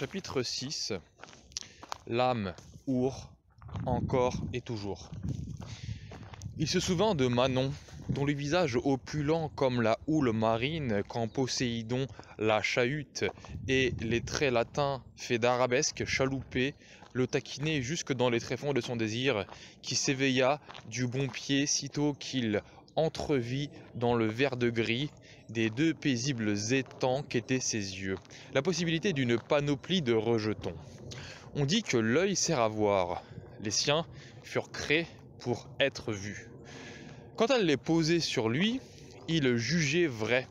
Chapitre 6 L'âme our encore et toujours. Il se souvint de Manon, dont le visage opulent comme la houle marine quand Poséidon la chahute et les traits latins faits d'arabesques chaloupés le taquinaient jusque dans les tréfonds de son désir, qui s'éveilla du bon pied sitôt qu'il entrevit dans le vert de gris des deux paisibles étangs qu'étaient ses yeux, la possibilité d'une panoplie de rejetons. On dit que l'œil sert à voir. Les siens furent créés pour être vus. Quand elle les posait sur lui, il jugeait vrai,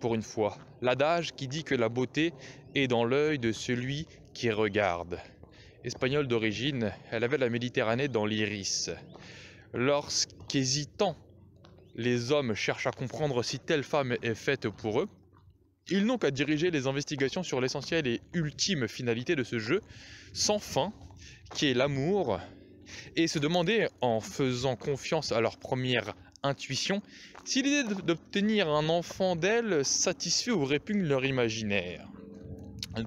pour une fois, l'adage qui dit que la beauté est dans l'œil de celui qui regarde. Espagnole d'origine, elle avait la Méditerranée dans l'iris. Lorsqu'hésitant les hommes cherchent à comprendre si telle femme est faite pour eux, ils n'ont qu'à diriger les investigations sur l'essentielle et ultime finalité de ce jeu sans fin, qui est l'amour, et se demander, en faisant confiance à leur première intuition, si l'idée d'obtenir un enfant d'elle satisfait ou répugne leur imaginaire.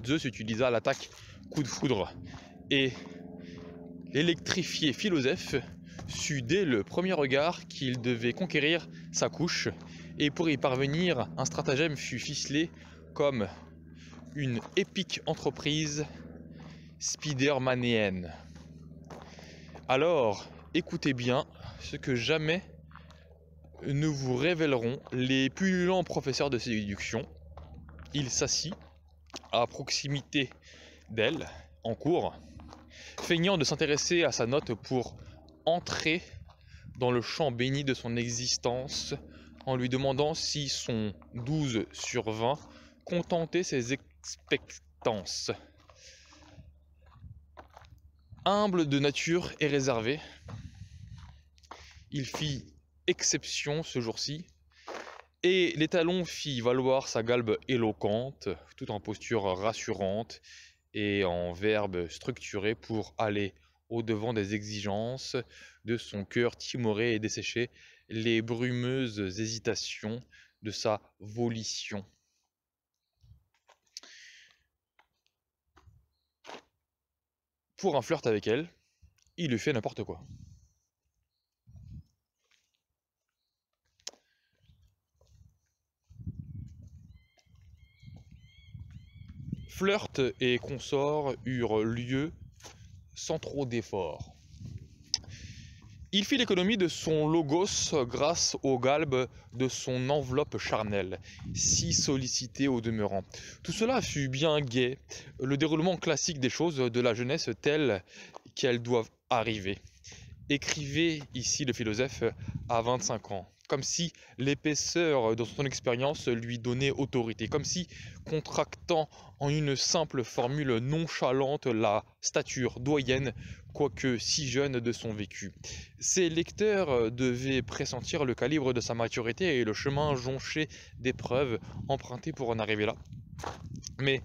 Zeus utilisa l'attaque coup de foudre et l'électrifié philosophe sut dès le premier regard qu'il devait conquérir sa couche, et pour y parvenir, un stratagème fut ficelé comme une épique entreprise spidermanienne. Alors, écoutez bien ce que jamais ne vous révéleront les pullulants professeurs de séduction. Il s'assit à proximité d'elle en cours, feignant de s'intéresser à sa note pour entrer dans le champ béni de son existence en lui demandant si son 12 sur 20 contentait ses expectances. Humble de nature et réservé, il fit exception ce jour-ci, et l'étalon fit valoir sa galbe éloquente, tout en posture rassurante et en verbe structuré pour aller au-devant des exigences de son cœur timoré et desséché, les brumeuses hésitations de sa volition. Pour un flirt avec elle, il lui fait n'importe quoi. Flirt et consort eurent lieu sans trop d'efforts. Il fit l'économie de son logos grâce aux galbes de son enveloppe charnelle, si sollicitée au demeurant. Tout cela fut bien gai, le déroulement classique des choses de la jeunesse telle qu'elles doivent arriver. Écrivait ici le philosophe à 25 ans comme si l'épaisseur euh, de son expérience lui donnait autorité, comme si contractant en une simple formule nonchalante la stature doyenne, quoique si jeune de son vécu. Ses lecteurs euh, devaient pressentir le calibre de sa maturité et le chemin jonché d'épreuves empruntées pour en arriver là. Mais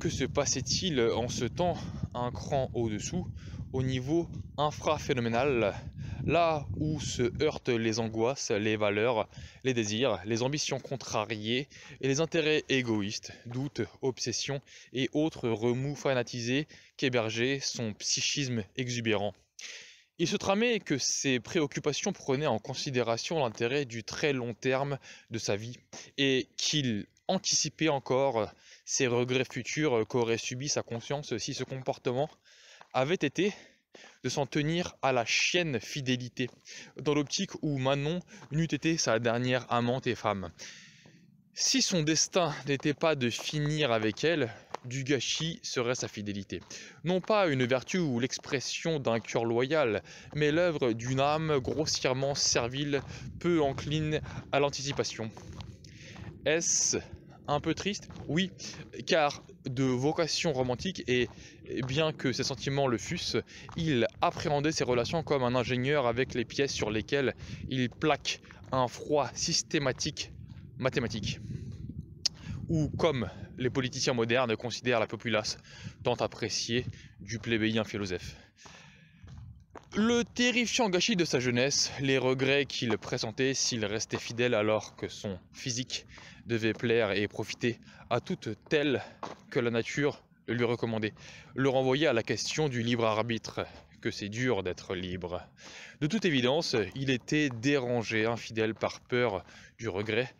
que se passait-il en ce temps un cran au-dessous au niveau infra-phénoménal, là où se heurtent les angoisses, les valeurs, les désirs, les ambitions contrariées et les intérêts égoïstes, doutes, obsessions et autres remous fanatisés qu'hébergeait son psychisme exubérant. Il se tramait que ses préoccupations prenaient en considération l'intérêt du très long terme de sa vie et qu'il anticipait encore ses regrets futurs qu'aurait subi sa conscience si ce comportement avait été de s'en tenir à la chienne fidélité, dans l'optique où Manon n'eût été sa dernière amante et femme. Si son destin n'était pas de finir avec elle, du gâchis serait sa fidélité. Non pas une vertu ou l'expression d'un cœur loyal, mais l'œuvre d'une âme grossièrement servile, peu encline à l'anticipation. Est-ce un peu triste Oui, car de vocation romantique et, bien que ses sentiments le fussent, il appréhendait ses relations comme un ingénieur avec les pièces sur lesquelles il plaque un froid systématique mathématique. Ou comme les politiciens modernes considèrent la populace tant appréciée du plébéien philosophe. Le terrifiant gâchis de sa jeunesse, les regrets qu'il pressentait s'il restait fidèle alors que son physique devait plaire et profiter à toute telle que la nature lui recommandait, le renvoyait à la question du libre arbitre, que c'est dur d'être libre. De toute évidence, il était dérangé, infidèle par peur du regret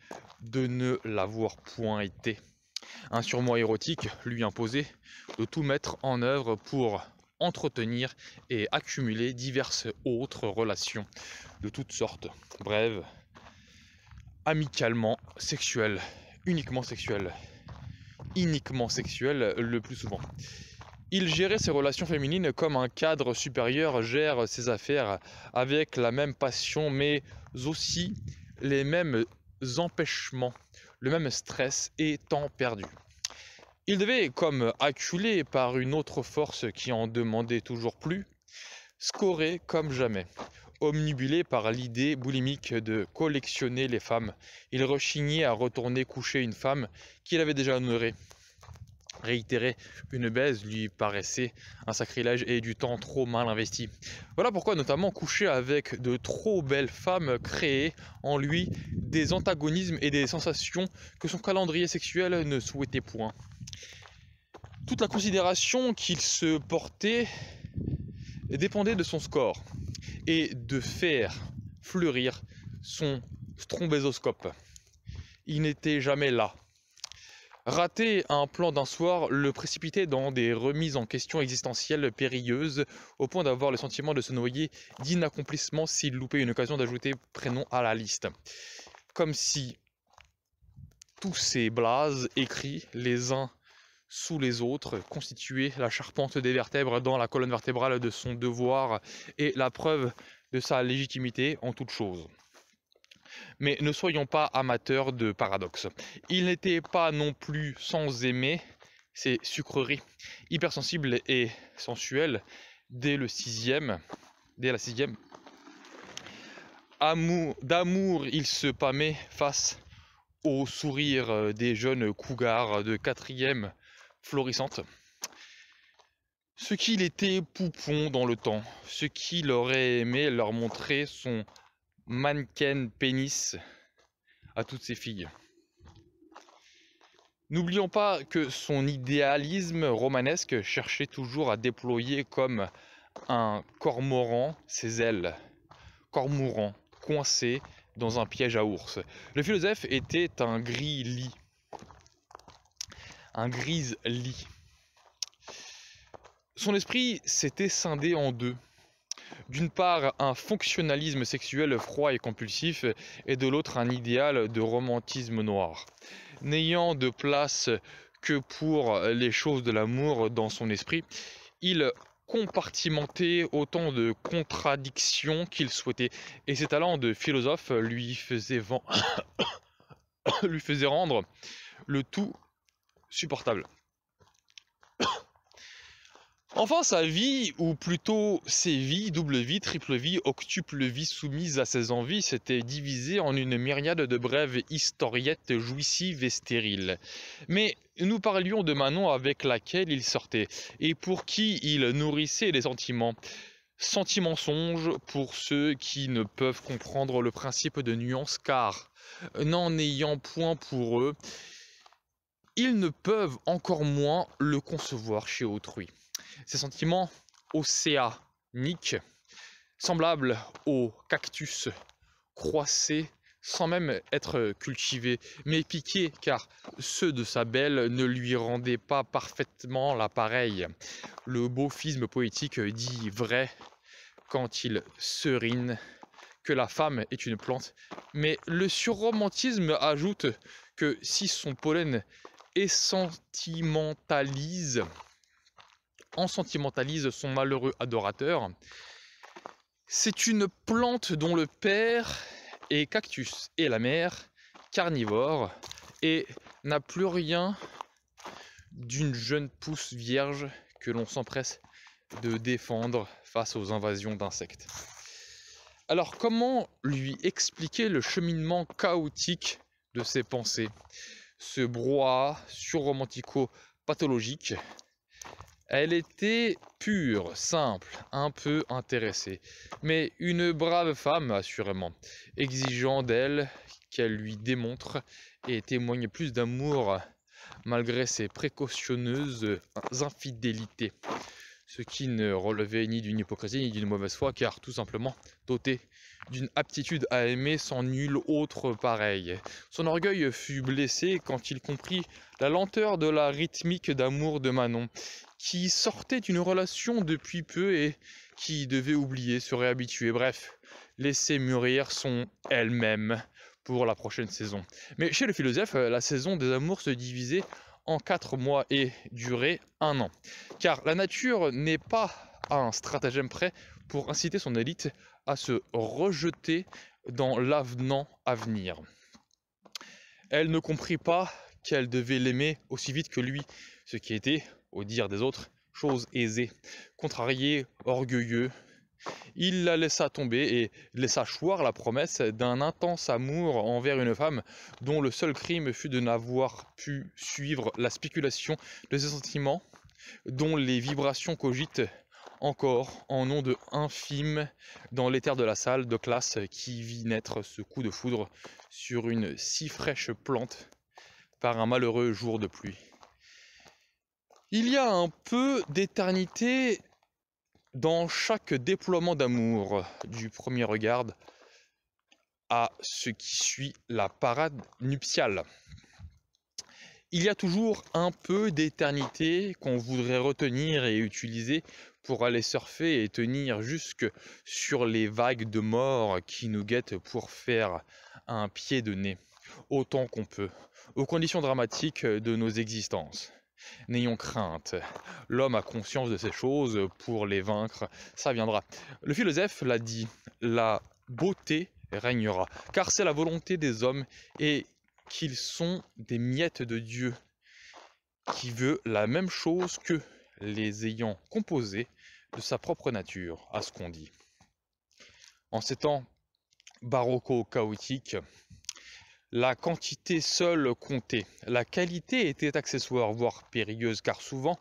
de ne l'avoir point été. Un surmoi érotique lui imposait de tout mettre en œuvre pour entretenir et accumuler diverses autres relations de toutes sortes. Bref, amicalement sexuelles, uniquement sexuelles, uniquement sexuelles le plus souvent. Il gérait ses relations féminines comme un cadre supérieur gère ses affaires avec la même passion mais aussi les mêmes empêchements, le même stress et temps perdu. Il devait, comme acculé par une autre force qui en demandait toujours plus, scorer comme jamais. Omnibulé par l'idée boulimique de collectionner les femmes, il rechignait à retourner coucher une femme qu'il avait déjà honorée. Réitérer une baise lui paraissait un sacrilège et du temps trop mal investi. Voilà pourquoi notamment coucher avec de trop belles femmes créait en lui des antagonismes et des sensations que son calendrier sexuel ne souhaitait point toute la considération qu'il se portait dépendait de son score et de faire fleurir son strombésoscope. Il n'était jamais là. Rater un plan d'un soir le précipitait dans des remises en question existentielles périlleuses, au point d'avoir le sentiment de se noyer d'inaccomplissement s'il loupait une occasion d'ajouter prénom à la liste. Comme si tous ces blases écrits les uns sous les autres, constituaient la charpente des vertèbres dans la colonne vertébrale de son devoir et la preuve de sa légitimité en toute chose. Mais ne soyons pas amateurs de paradoxes. Il n'était pas non plus sans aimer ces sucreries hypersensibles et sensuelles dès le sixième, dès la sixième. d'amour, il se pâmait face au sourire euh, des jeunes cougars de quatrième florissante. Ce qu'il était poupon dans le temps, ce qu'il aurait aimé leur montrer son mannequin pénis à toutes ses filles. N'oublions pas que son idéalisme romanesque cherchait toujours à déployer comme un cormoran ses ailes, cormoran, coincé dans un piège à ours. Le philosophe était un gris-lit. Un gris lit Son esprit s'était scindé en deux. D'une part, un fonctionnalisme sexuel froid et compulsif, et de l'autre, un idéal de romantisme noir. N'ayant de place que pour les choses de l'amour dans son esprit, il compartimenter autant de contradictions qu'il souhaitait. Et ses talents de philosophe lui faisaient, lui faisaient rendre le tout supportable. Enfin, sa vie, ou plutôt ses vies, double vie, triple vie, octuple vie soumise à ses envies, s'était divisée en une myriade de brèves historiettes jouissives et stériles. Mais nous parlions de Manon avec laquelle il sortait, et pour qui il nourrissait les sentiments. Sentiments songes pour ceux qui ne peuvent comprendre le principe de nuance, car, n'en ayant point pour eux, ils ne peuvent encore moins le concevoir chez autrui. Ses sentiments océaniques, semblables au cactus croissés sans même être cultivé, mais piqué car ceux de sa belle ne lui rendaient pas parfaitement l'appareil. Le beau poétique dit vrai quand il serine que la femme est une plante, mais le surromantisme ajoute que si son pollen essentimentalise en sentimentalise son malheureux adorateur. C'est une plante dont le père est cactus et la mère carnivore et n'a plus rien d'une jeune pousse vierge que l'on s'empresse de défendre face aux invasions d'insectes. Alors comment lui expliquer le cheminement chaotique de ses pensées, ce brouhaha surromantico-pathologique elle était pure, simple, un peu intéressée, mais une brave femme assurément, exigeant d'elle qu'elle lui démontre et témoigne plus d'amour malgré ses précautionneuses infidélités, ce qui ne relevait ni d'une hypocrisie ni d'une mauvaise foi, car tout simplement dotée d'une aptitude à aimer sans nul autre pareil. Son orgueil fut blessé quand il comprit la lenteur de la rythmique d'amour de Manon, qui sortait d'une relation depuis peu et qui devait oublier, se réhabituer, bref, laisser mûrir son elle-même pour la prochaine saison. Mais chez le philosophe, euh, la saison des amours se divisait en quatre mois et durait un an. Car la nature n'est pas à un stratagème prêt pour inciter son élite à se rejeter dans l'avenant à Elle ne comprit pas qu'elle devait l'aimer aussi vite que lui, ce qui était, au dire des autres, chose aisée. contrariée, orgueilleux, il la laissa tomber et laissa choir la promesse d'un intense amour envers une femme dont le seul crime fut de n'avoir pu suivre la spéculation de ses sentiments, dont les vibrations cogitent encore en nom de infime dans l'éther de la salle de classe qui vit naître ce coup de foudre sur une si fraîche plante par un malheureux jour de pluie. Il y a un peu d'éternité dans chaque déploiement d'amour, du premier regard à ce qui suit la parade nuptiale. Il y a toujours un peu d'éternité qu'on voudrait retenir et utiliser pour aller surfer et tenir jusque sur les vagues de mort qui nous guettent pour faire un pied de nez, autant qu'on peut, aux conditions dramatiques de nos existences. N'ayons crainte. L'homme a conscience de ces choses pour les vaincre. Ça viendra. Le philosophe l'a dit, la beauté régnera, car c'est la volonté des hommes et qu'ils sont des miettes de Dieu, qui veut la même chose qu'eux les ayant composés de sa propre nature, à ce qu'on dit. En ces temps baroco chaotiques la quantité seule comptait. La qualité était accessoire, voire périlleuse, car souvent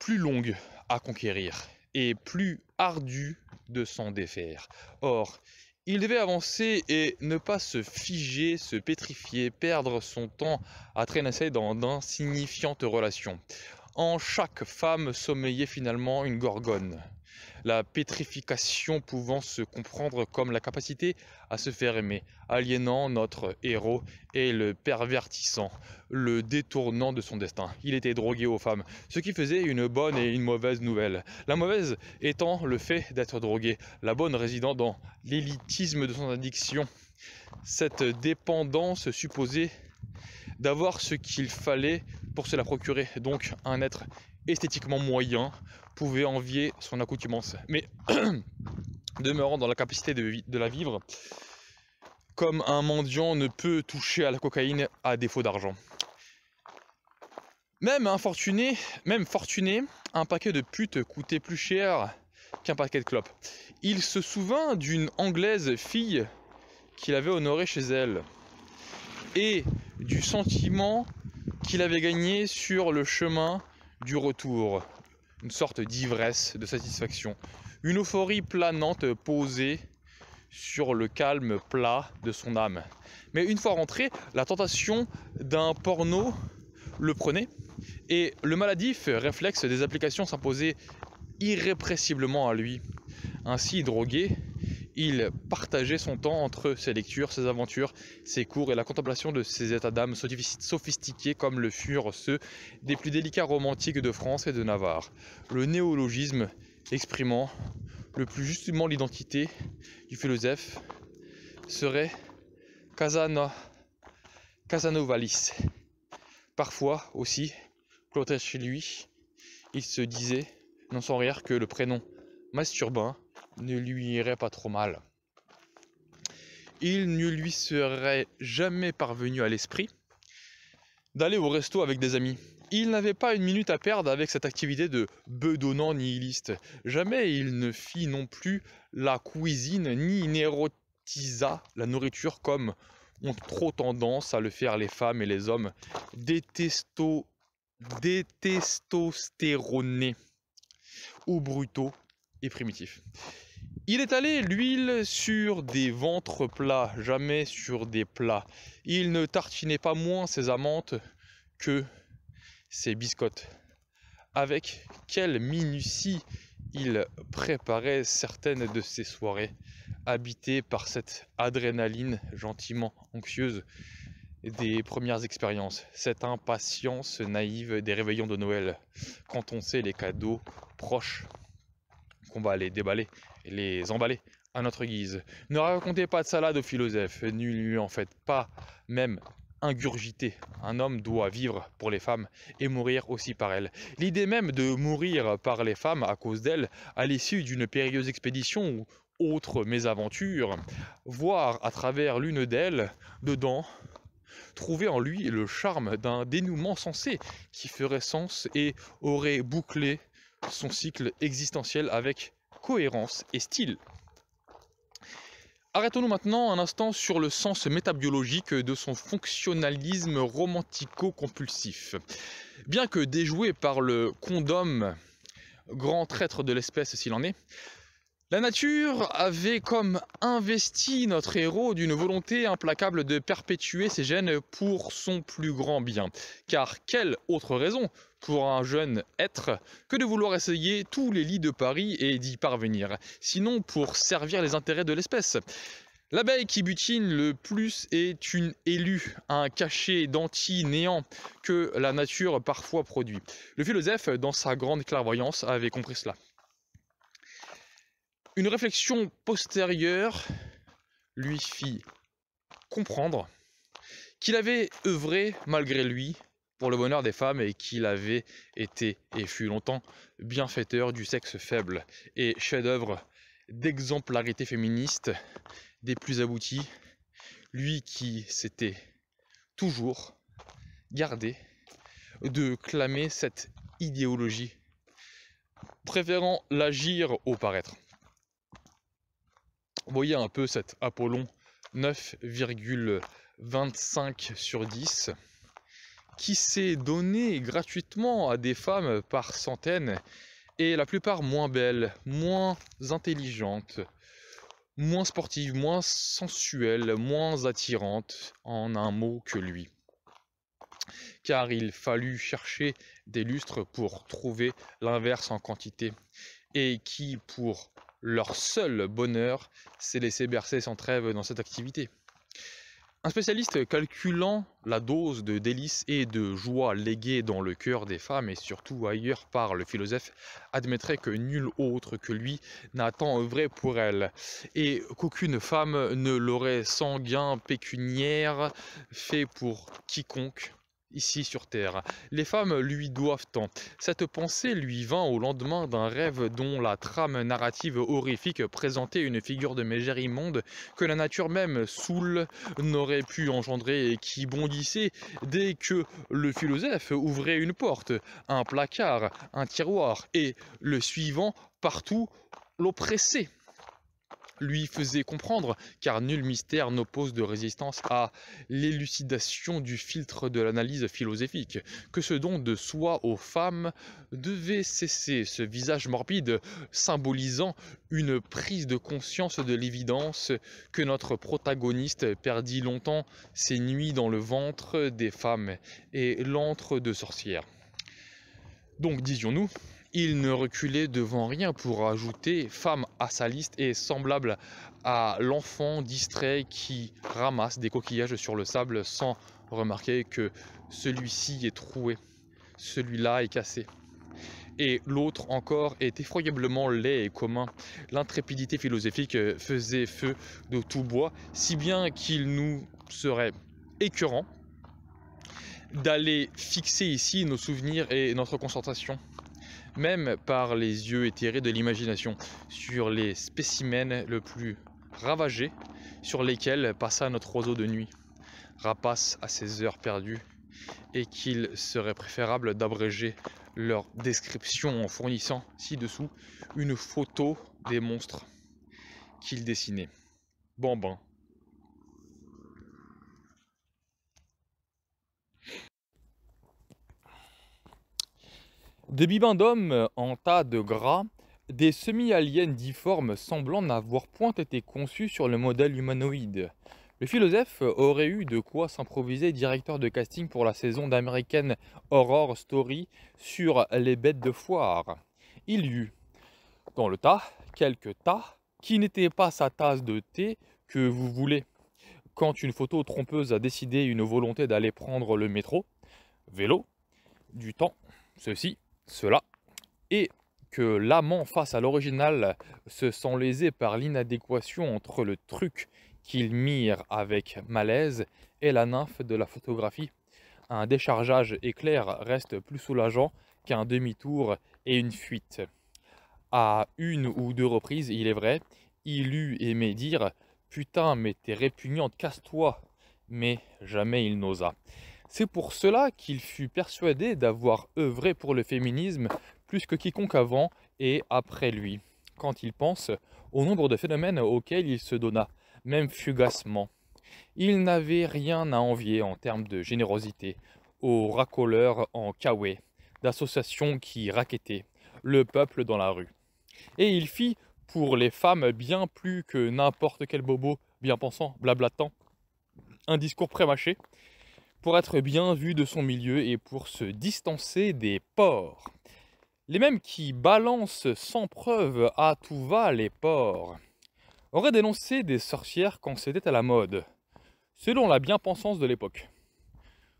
plus longue à conquérir et plus ardue de s'en défaire. Or, il devait avancer et ne pas se figer, se pétrifier, perdre son temps à traîner dans d'insignifiantes relations. En chaque femme sommeillait finalement une gorgone, la pétrification pouvant se comprendre comme la capacité à se faire aimer, aliénant notre héros et le pervertissant, le détournant de son destin. Il était drogué aux femmes, ce qui faisait une bonne et une mauvaise nouvelle. La mauvaise étant le fait d'être drogué, la bonne résidant dans l'élitisme de son addiction. Cette dépendance supposée d'avoir ce qu'il fallait pour se la procurer. Donc un être esthétiquement moyen pouvait envier son accoutumance. Mais demeurant dans la capacité de, la vivre, comme un mendiant ne peut toucher à la cocaïne à défaut d'argent. Même infortuné, même fortuné, un paquet de putes coûtait plus cher qu'un paquet de clopes. Il se souvint d'une anglaise fille qu'il avait honorée chez elle. Et du sentiment qu'il avait gagné sur le chemin du retour. Une sorte d'ivresse, de satisfaction. Une euphorie planante posée sur le calme plat de son âme. Mais une fois rentré, la tentation d'un porno le prenait et le maladif réflexe des applications s'imposait irrépressiblement à lui. Ainsi drogué, il partageait son temps entre ses lectures, ses aventures, ses cours et la contemplation de ses états d'âme sophistiqués comme le furent ceux des plus délicats romantiques de France et de Navarre. Le néologisme exprimant le plus justement l'identité du philosophe serait Casanovalis. Parfois aussi, clôturé chez lui, il se disait, non sans rire, que le prénom Masturbain ne lui irait pas trop mal. Il ne lui serait jamais parvenu à l'esprit d'aller au resto avec des amis. Il n'avait pas une minute à perdre avec cette activité de bedonnant nihiliste. Jamais il ne fit non plus la cuisine ni n'érotisa la nourriture comme ont trop tendance à le faire les femmes et les hommes détesto, détestostéronés ou brutaux et primitifs. Il est allé l'huile sur des ventres plats, jamais sur des plats. Il ne tartinait pas moins ses amantes que ses biscottes. Avec quelle minutie il préparait certaines de ses soirées, habitées par cette adrénaline gentiment anxieuse des premières expériences, cette impatience naïve des réveillons de Noël, quand on sait les cadeaux proches qu'on va aller déballer les emballer à notre guise. Ne racontez pas de salade au philosophe, ne lui en faites pas même ingurgiter. Un homme doit vivre pour les femmes et mourir aussi par elles. L'idée même de mourir par les femmes à cause d'elles, à l'issue d'une périlleuse expédition ou autre mésaventure, voir à travers l'une d'elles, dedans, trouver en lui le charme d'un dénouement sensé qui ferait sens et aurait bouclé son cycle existentiel avec cohérence et style. Arrêtons-nous maintenant un instant sur le sens métabiologique de son fonctionnalisme romantico-compulsif. Bien que déjoué par le condom, grand traître de l'espèce s'il en est, la nature avait comme investi notre héros d'une volonté implacable de perpétuer ses gènes pour son plus grand bien. Car quelle autre raison pour un jeune être que de vouloir essayer tous les lits de Paris et d'y parvenir, sinon pour servir les intérêts de l'espèce L'abeille qui butine le plus est une élue, un cachet d'anti-néant que la nature parfois produit. Le philosophe, dans sa grande clairvoyance, avait compris cela. Une réflexion postérieure lui fit comprendre qu'il avait œuvré malgré lui pour le bonheur des femmes et qu'il avait été et fut longtemps bienfaiteur du sexe faible et chef-d'œuvre d'exemplarité féministe des plus aboutis, lui qui s'était toujours gardé de clamer cette idéologie, préférant l'agir au paraître voyez un peu cet Apollon 9,25 sur 10 qui s'est donné gratuitement à des femmes par centaines et la plupart moins belles, moins intelligentes, moins sportives, moins sensuelles, moins attirantes en un mot que lui. Car il fallut chercher des lustres pour trouver l'inverse en quantité et qui, pour leur seul bonheur, c'est laisser bercer sans trêve dans cette activité. Un spécialiste calculant la dose de délices et de joie léguée dans le cœur des femmes et surtout ailleurs par le philosophe admettrait que nul autre que lui n'a tant œuvré pour elles, et qu'aucune femme ne l'aurait sans gain pécuniaire fait pour quiconque ici sur Terre. Les femmes lui doivent tant. Cette pensée lui vint au lendemain d'un rêve dont la trame narrative horrifique présentait une figure de mégère immonde que la nature même, saoule, n'aurait pu engendrer et qui bondissait dès que le philosophe ouvrait une porte, un placard, un tiroir et, le suivant, partout l'oppressait lui faisait comprendre, car nul mystère n'oppose de résistance à l'élucidation du filtre de l'analyse philosophique, que ce don de soi aux femmes devait cesser, ce visage morbide symbolisant une prise de conscience de l'évidence que notre protagoniste perdit longtemps ses nuits dans le ventre des femmes et l'antre de sorcières. Donc disions-nous, il ne reculait devant rien pour ajouter femme à sa liste et semblable à l'enfant distrait qui ramasse des coquillages sur le sable sans remarquer que celui-ci est troué, celui-là est cassé et l'autre encore est effroyablement laid et commun. L'intrépidité philosophique faisait feu de tout bois, si bien qu'il nous serait écœurant d'aller fixer ici nos souvenirs et notre concentration même par les yeux éthérés de l'imagination, sur les spécimens le plus ravagés sur lesquels passa notre oiseau de nuit, rapace à ses heures perdues, et qu'il serait préférable d'abréger leur description en fournissant ci-dessous une photo des monstres qu'il dessinait. Bambin. De d'hommes euh, en tas de gras, des semi-aliens difformes semblant n'avoir point été conçus sur le modèle humanoïde. Le philosophe aurait eu de quoi s'improviser directeur de casting pour la saison d'American Horror Story sur les bêtes de foire. Il y eut, dans le tas, quelques tas qui n'étaient pas sa tasse de thé que vous voulez. Quand une photo trompeuse a décidé une volonté d'aller prendre le métro, vélo, du temps, ceci, cela, et que l'amant face à l'original se sent lésé par l'inadéquation entre le truc qu'il mire avec malaise et la nymphe de la photographie. Un déchargeage éclair reste plus soulageant qu'un demi-tour et une fuite. À une ou deux reprises, il est vrai, il eût aimé dire Putain, mais t'es répugnante, casse-toi Mais jamais il n'osa. C'est pour cela qu'il fut persuadé d'avoir œuvré pour le féminisme plus que quiconque avant et après lui, quand il pense au nombre de phénomènes auxquels il se donna, même fugacement. Il n'avait rien à envier en termes de générosité aux racoleurs en Kawe, d'associations qui raquettaient le peuple dans la rue. Et il fit pour les femmes bien plus que n'importe quel bobo bien pensant, blablatant, un discours prémâché pour être bien vu de son milieu et pour se distancer des porcs. Les mêmes qui balancent sans preuve à tout va les porcs auraient dénoncé des sorcières quand c'était à la mode, selon la bien-pensance de l'époque.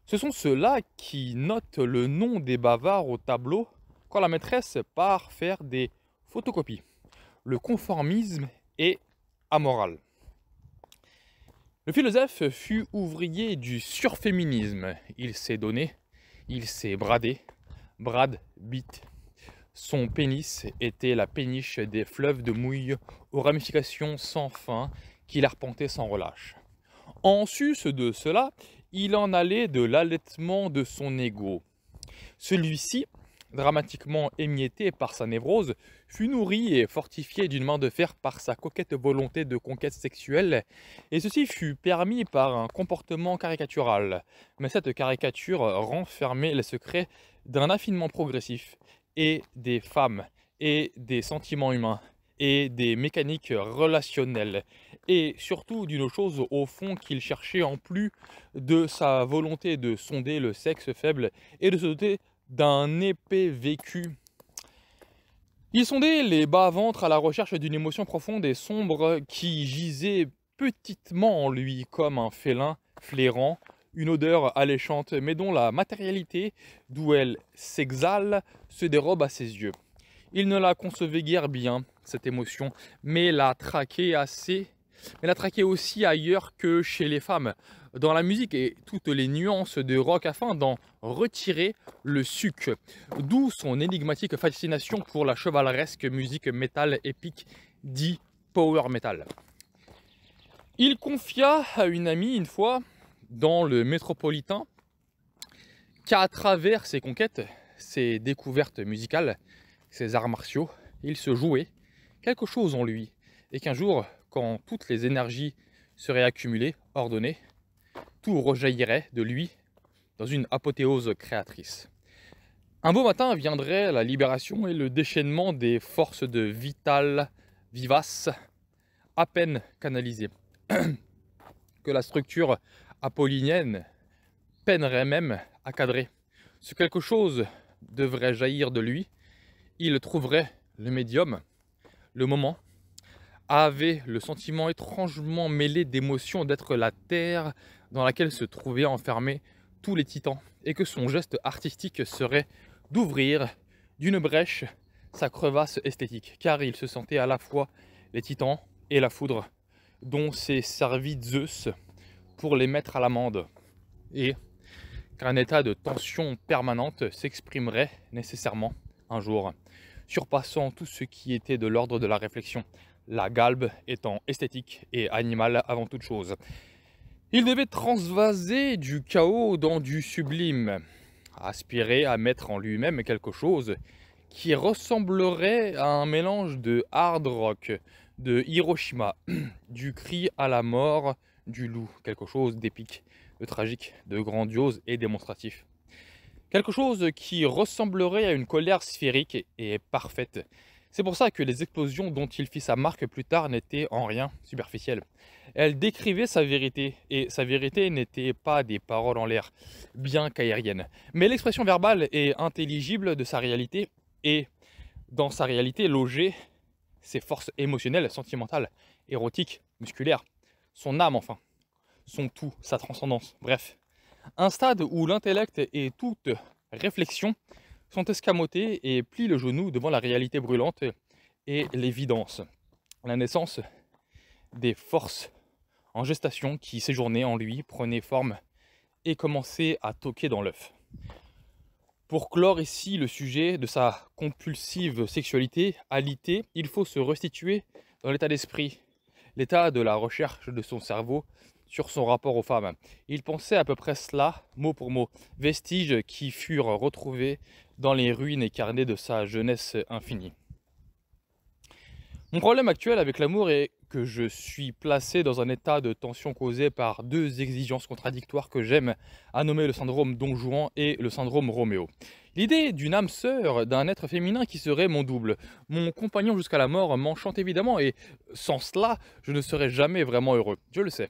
Ce sont ceux-là qui notent le nom des bavards au tableau quand la maîtresse part faire des photocopies. Le conformisme est amoral. Le philosophe fut ouvrier du surféminisme. Il s'est donné, il s'est bradé, brad bit. Son pénis était la péniche des fleuves de mouille aux ramifications sans fin qu'il arpentait sans relâche. En sus de cela, il en allait de l'allaitement de son ego. Celui-ci dramatiquement émietté par sa névrose, fut nourri et fortifié d'une main de fer par sa coquette volonté de conquête sexuelle, et ceci fut permis par un comportement caricatural. Mais cette caricature renfermait les secrets d'un affinement progressif, et des femmes, et des sentiments humains, et des mécaniques relationnelles, et surtout d'une chose au fond qu'il cherchait en plus de sa volonté de sonder le sexe faible et de se doter d'un épais vécu. Il sondait les bas-ventres à la recherche d'une émotion profonde et sombre qui gisait petitement en lui comme un félin flairant, une odeur alléchante mais dont la matérialité, d'où elle s'exhale, se dérobe à ses yeux. Il ne la concevait guère bien, cette émotion, mais la traquait assez, mais la traquait aussi ailleurs que chez les femmes, dans la musique et toutes les nuances de rock afin d'en retirer le suc. D'où son énigmatique fascination pour la chevaleresque musique métal épique dit power metal. Il confia à une amie une fois dans le métropolitain qu'à travers ses conquêtes, ses découvertes musicales, ses arts martiaux, il se jouait quelque chose en lui et qu'un jour, quand toutes les énergies seraient accumulées, ordonnées, tout rejaillirait de lui dans une apothéose créatrice. Un beau matin viendrait la libération et le déchaînement des forces de vital vivace à peine canalisées, que la structure apollinienne peinerait même à cadrer. Si quelque chose devrait jaillir de lui, il trouverait le médium, le moment, avait le sentiment étrangement mêlé d'émotions d'être la terre dans laquelle se trouvaient enfermés tous les titans, et que son geste artistique serait d'ouvrir d'une brèche sa crevasse esthétique, car il se sentait à la fois les titans et la foudre, dont s'est servi Zeus pour les mettre à l'amende, et qu'un état de tension permanente s'exprimerait nécessairement un jour, surpassant tout ce qui était de l'ordre de la réflexion, la galbe étant esthétique et animale avant toute chose. Il devait transvaser du chaos dans du sublime, aspirer à mettre en lui-même quelque chose qui ressemblerait à un mélange de hard rock, de Hiroshima, du cri à la mort du loup, quelque chose d'épique, de tragique, de grandiose et démonstratif. Quelque chose qui ressemblerait à une colère sphérique et parfaite, c'est pour ça que les explosions dont il fit sa marque plus tard n'étaient en rien superficielles. Elles décrivaient sa vérité, et sa vérité n'était pas des paroles en l'air, bien qu'aériennes. Mais l'expression verbale et intelligible de sa réalité et dans sa réalité, logée ses forces émotionnelles, sentimentales, érotiques, musculaires, son âme enfin, son tout, sa transcendance, bref. Un stade où l'intellect et toute réflexion sont escamotés et plient le genou devant la réalité brûlante et l'évidence. La naissance des forces en gestation qui séjournaient en lui prenaient forme et commençaient à toquer dans l'œuf. Pour clore ici le sujet de sa compulsive sexualité alité, il faut se restituer dans l'état d'esprit, l'état de la recherche de son cerveau sur son rapport aux femmes. Il pensait à peu près cela, mot pour mot, vestiges qui furent retrouvés dans les ruines carnets de sa jeunesse infinie. Mon problème actuel avec l'amour est que je suis placé dans un état de tension causé par deux exigences contradictoires que j'aime à nommer le syndrome Don Juan et le syndrome Roméo. L'idée d'une âme sœur, d'un être féminin qui serait mon double, mon compagnon jusqu'à la mort, m'enchante évidemment et sans cela, je ne serais jamais vraiment heureux, je le sais.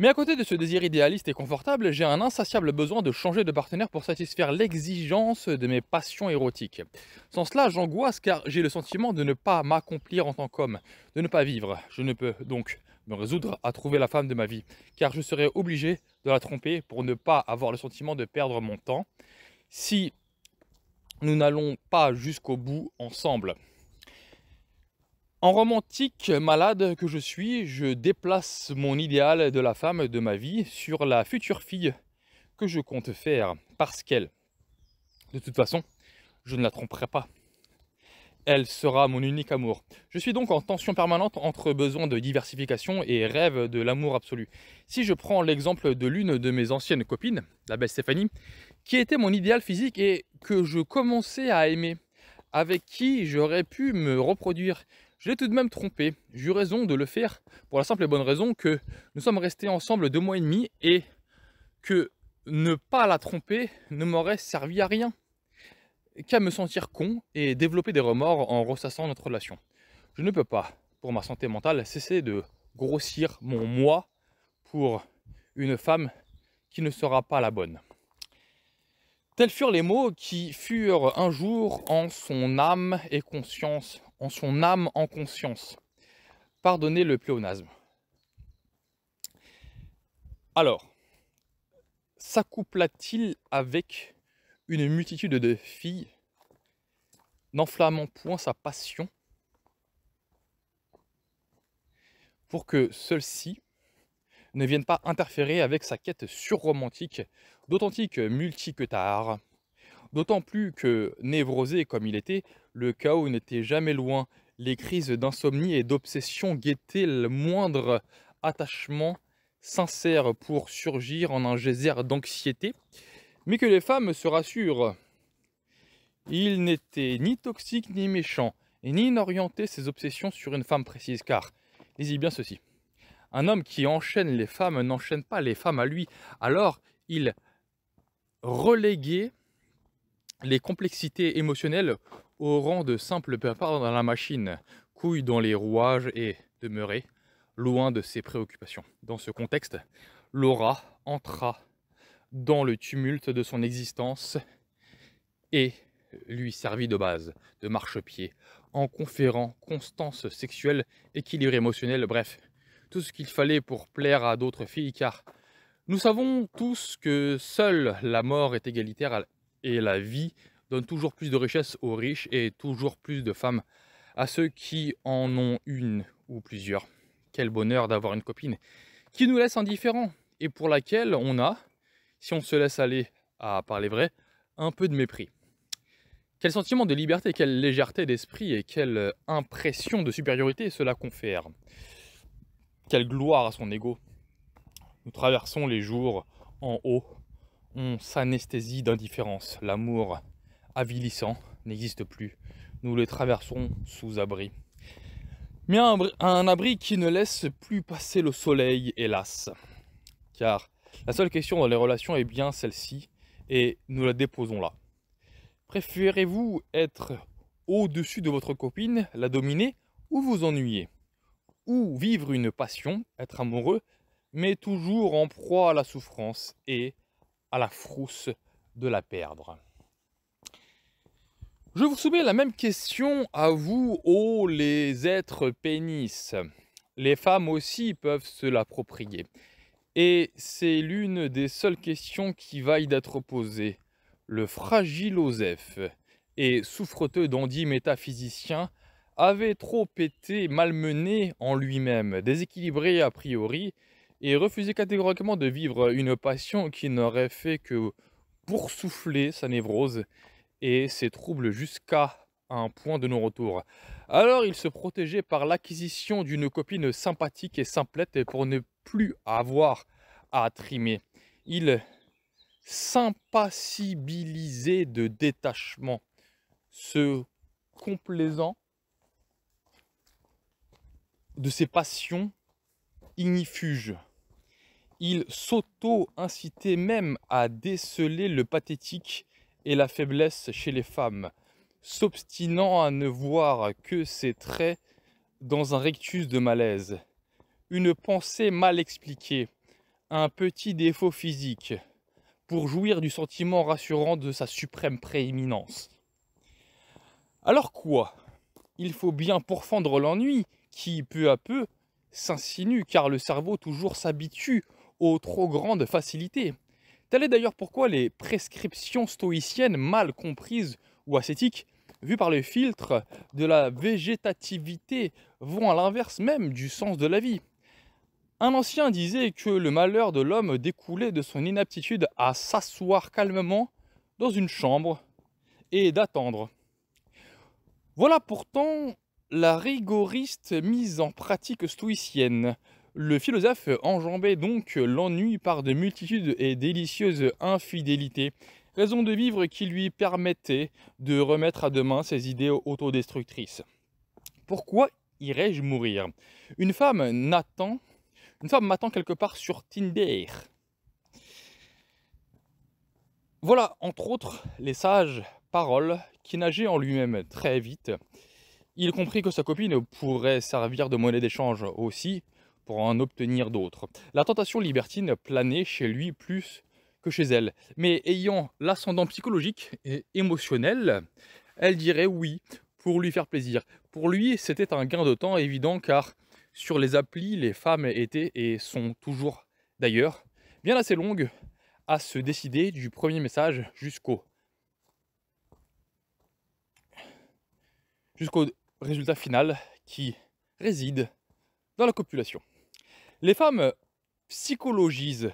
Mais à côté de ce désir idéaliste et confortable, j'ai un insatiable besoin de changer de partenaire pour satisfaire l'exigence de mes passions érotiques. Sans cela, j'angoisse car j'ai le sentiment de ne pas m'accomplir en tant qu'homme, de ne pas vivre. Je ne peux donc me résoudre à trouver la femme de ma vie, car je serais obligé de la tromper pour ne pas avoir le sentiment de perdre mon temps si nous n'allons pas jusqu'au bout ensemble. En romantique malade que je suis, je déplace mon idéal de la femme de ma vie sur la future fille que je compte faire, parce qu'elle, de toute façon, je ne la tromperai pas. Elle sera mon unique amour. Je suis donc en tension permanente entre besoin de diversification et rêve de l'amour absolu. Si je prends l'exemple de l'une de mes anciennes copines, la belle Stéphanie, qui était mon idéal physique et que je commençais à aimer, avec qui j'aurais pu me reproduire, je l'ai tout de même trompé. J'ai eu raison de le faire pour la simple et bonne raison que nous sommes restés ensemble deux mois et demi et que ne pas la tromper ne m'aurait servi à rien qu'à me sentir con et développer des remords en ressassant notre relation. Je ne peux pas, pour ma santé mentale, cesser de grossir mon moi pour une femme qui ne sera pas la bonne. Tels furent les mots qui furent un jour en son âme et conscience en son âme en conscience. Pardonnez le pléonasme. Alors, s'accoupla-t-il avec une multitude de filles, n'enflammant point sa passion, pour que celles-ci ne viennent pas interférer avec sa quête surromantique d'authentique multiquetard D'autant plus que, névrosé comme il était, le chaos n'était jamais loin. Les crises d'insomnie et d'obsession guettaient le moindre attachement sincère pour surgir en un geyser d'anxiété. Mais que les femmes se rassurent, il n'était ni toxique ni méchant, et ni n'orientait ses obsessions sur une femme précise, car, dis-y bien ceci, un homme qui enchaîne les femmes n'enchaîne pas les femmes à lui, alors il reléguait les complexités émotionnelles au rang de simples part dans la machine, couille dans les rouages et demeurer loin de ses préoccupations. Dans ce contexte, Laura entra dans le tumulte de son existence et lui servit de base, de marchepied, en conférant constance sexuelle, équilibre émotionnel, bref, tout ce qu'il fallait pour plaire à d'autres filles, car nous savons tous que seule la mort est égalitaire et la vie donne toujours plus de richesse aux riches et toujours plus de femmes à ceux qui en ont une ou plusieurs. Quel bonheur d'avoir une copine qui nous laisse indifférents et pour laquelle on a, si on se laisse aller à parler vrai, un peu de mépris. Quel sentiment de liberté, quelle légèreté d'esprit et quelle impression de supériorité cela confère. Quelle gloire à son ego. Nous traversons les jours en haut on s'anesthésie d'indifférence. L'amour avilissant n'existe plus. Nous le traversons sous abri. Mais un, un abri qui ne laisse plus passer le soleil, hélas. Car la seule question dans les relations est bien celle-ci, et nous la déposons là. Préférez-vous être au-dessus de votre copine, la dominer, ou vous ennuyer Ou vivre une passion, être amoureux, mais toujours en proie à la souffrance et à la frousse de la perdre. Je vous soumets la même question à vous, ô les êtres pénis. Les femmes aussi peuvent se l'approprier. Et c'est l'une des seules questions qui vaille d'être posée. Le fragile Osef et souffreteux dandy métaphysicien avait trop été malmené en lui-même, déséquilibré a priori, et refusait catégoriquement de vivre une passion qui n'aurait fait que poursouffler sa névrose et ses troubles jusqu'à un point de non-retour. Alors il se protégeait par l'acquisition d'une copine sympathique et simplette pour ne plus avoir à trimer. Il s'impassibilisait de détachement, se complaisant de ses passions ignifuges il s'auto-incitait même à déceler le pathétique et la faiblesse chez les femmes, s'obstinant à ne voir que ses traits dans un rectus de malaise, une pensée mal expliquée, un petit défaut physique, pour jouir du sentiment rassurant de sa suprême prééminence. Alors quoi Il faut bien pourfendre l'ennui qui, peu à peu, s'insinue car le cerveau toujours s'habitue trop grandes facilités. Telle est d'ailleurs pourquoi les prescriptions stoïciennes mal comprises ou ascétiques, vues par le filtre de la végétativité, vont à l'inverse même du sens de la vie. Un ancien disait que le malheur de l'homme découlait de son inaptitude à s'asseoir calmement dans une chambre et d'attendre. Voilà pourtant la rigoriste mise en pratique stoïcienne, le philosophe enjambait donc l'ennui par de multitudes et délicieuses infidélités, raison de vivre qui lui permettait de remettre à demain ses idées autodestructrices. Pourquoi irais-je mourir Une femme une femme m'attend quelque part sur Tinder. Voilà, entre autres, les sages paroles qui nageaient en lui-même très vite. Il comprit que sa copine pourrait servir de monnaie d'échange aussi, en obtenir d'autres. La tentation libertine planait chez lui plus que chez elle. Mais ayant l'ascendant psychologique et émotionnel, elle dirait oui pour lui faire plaisir. Pour lui, c'était un gain de temps évident car sur les applis, les femmes étaient et sont toujours d'ailleurs bien assez longues à se décider du premier message jusqu'au jusqu'au résultat final qui réside dans la copulation. Les femmes psychologisent,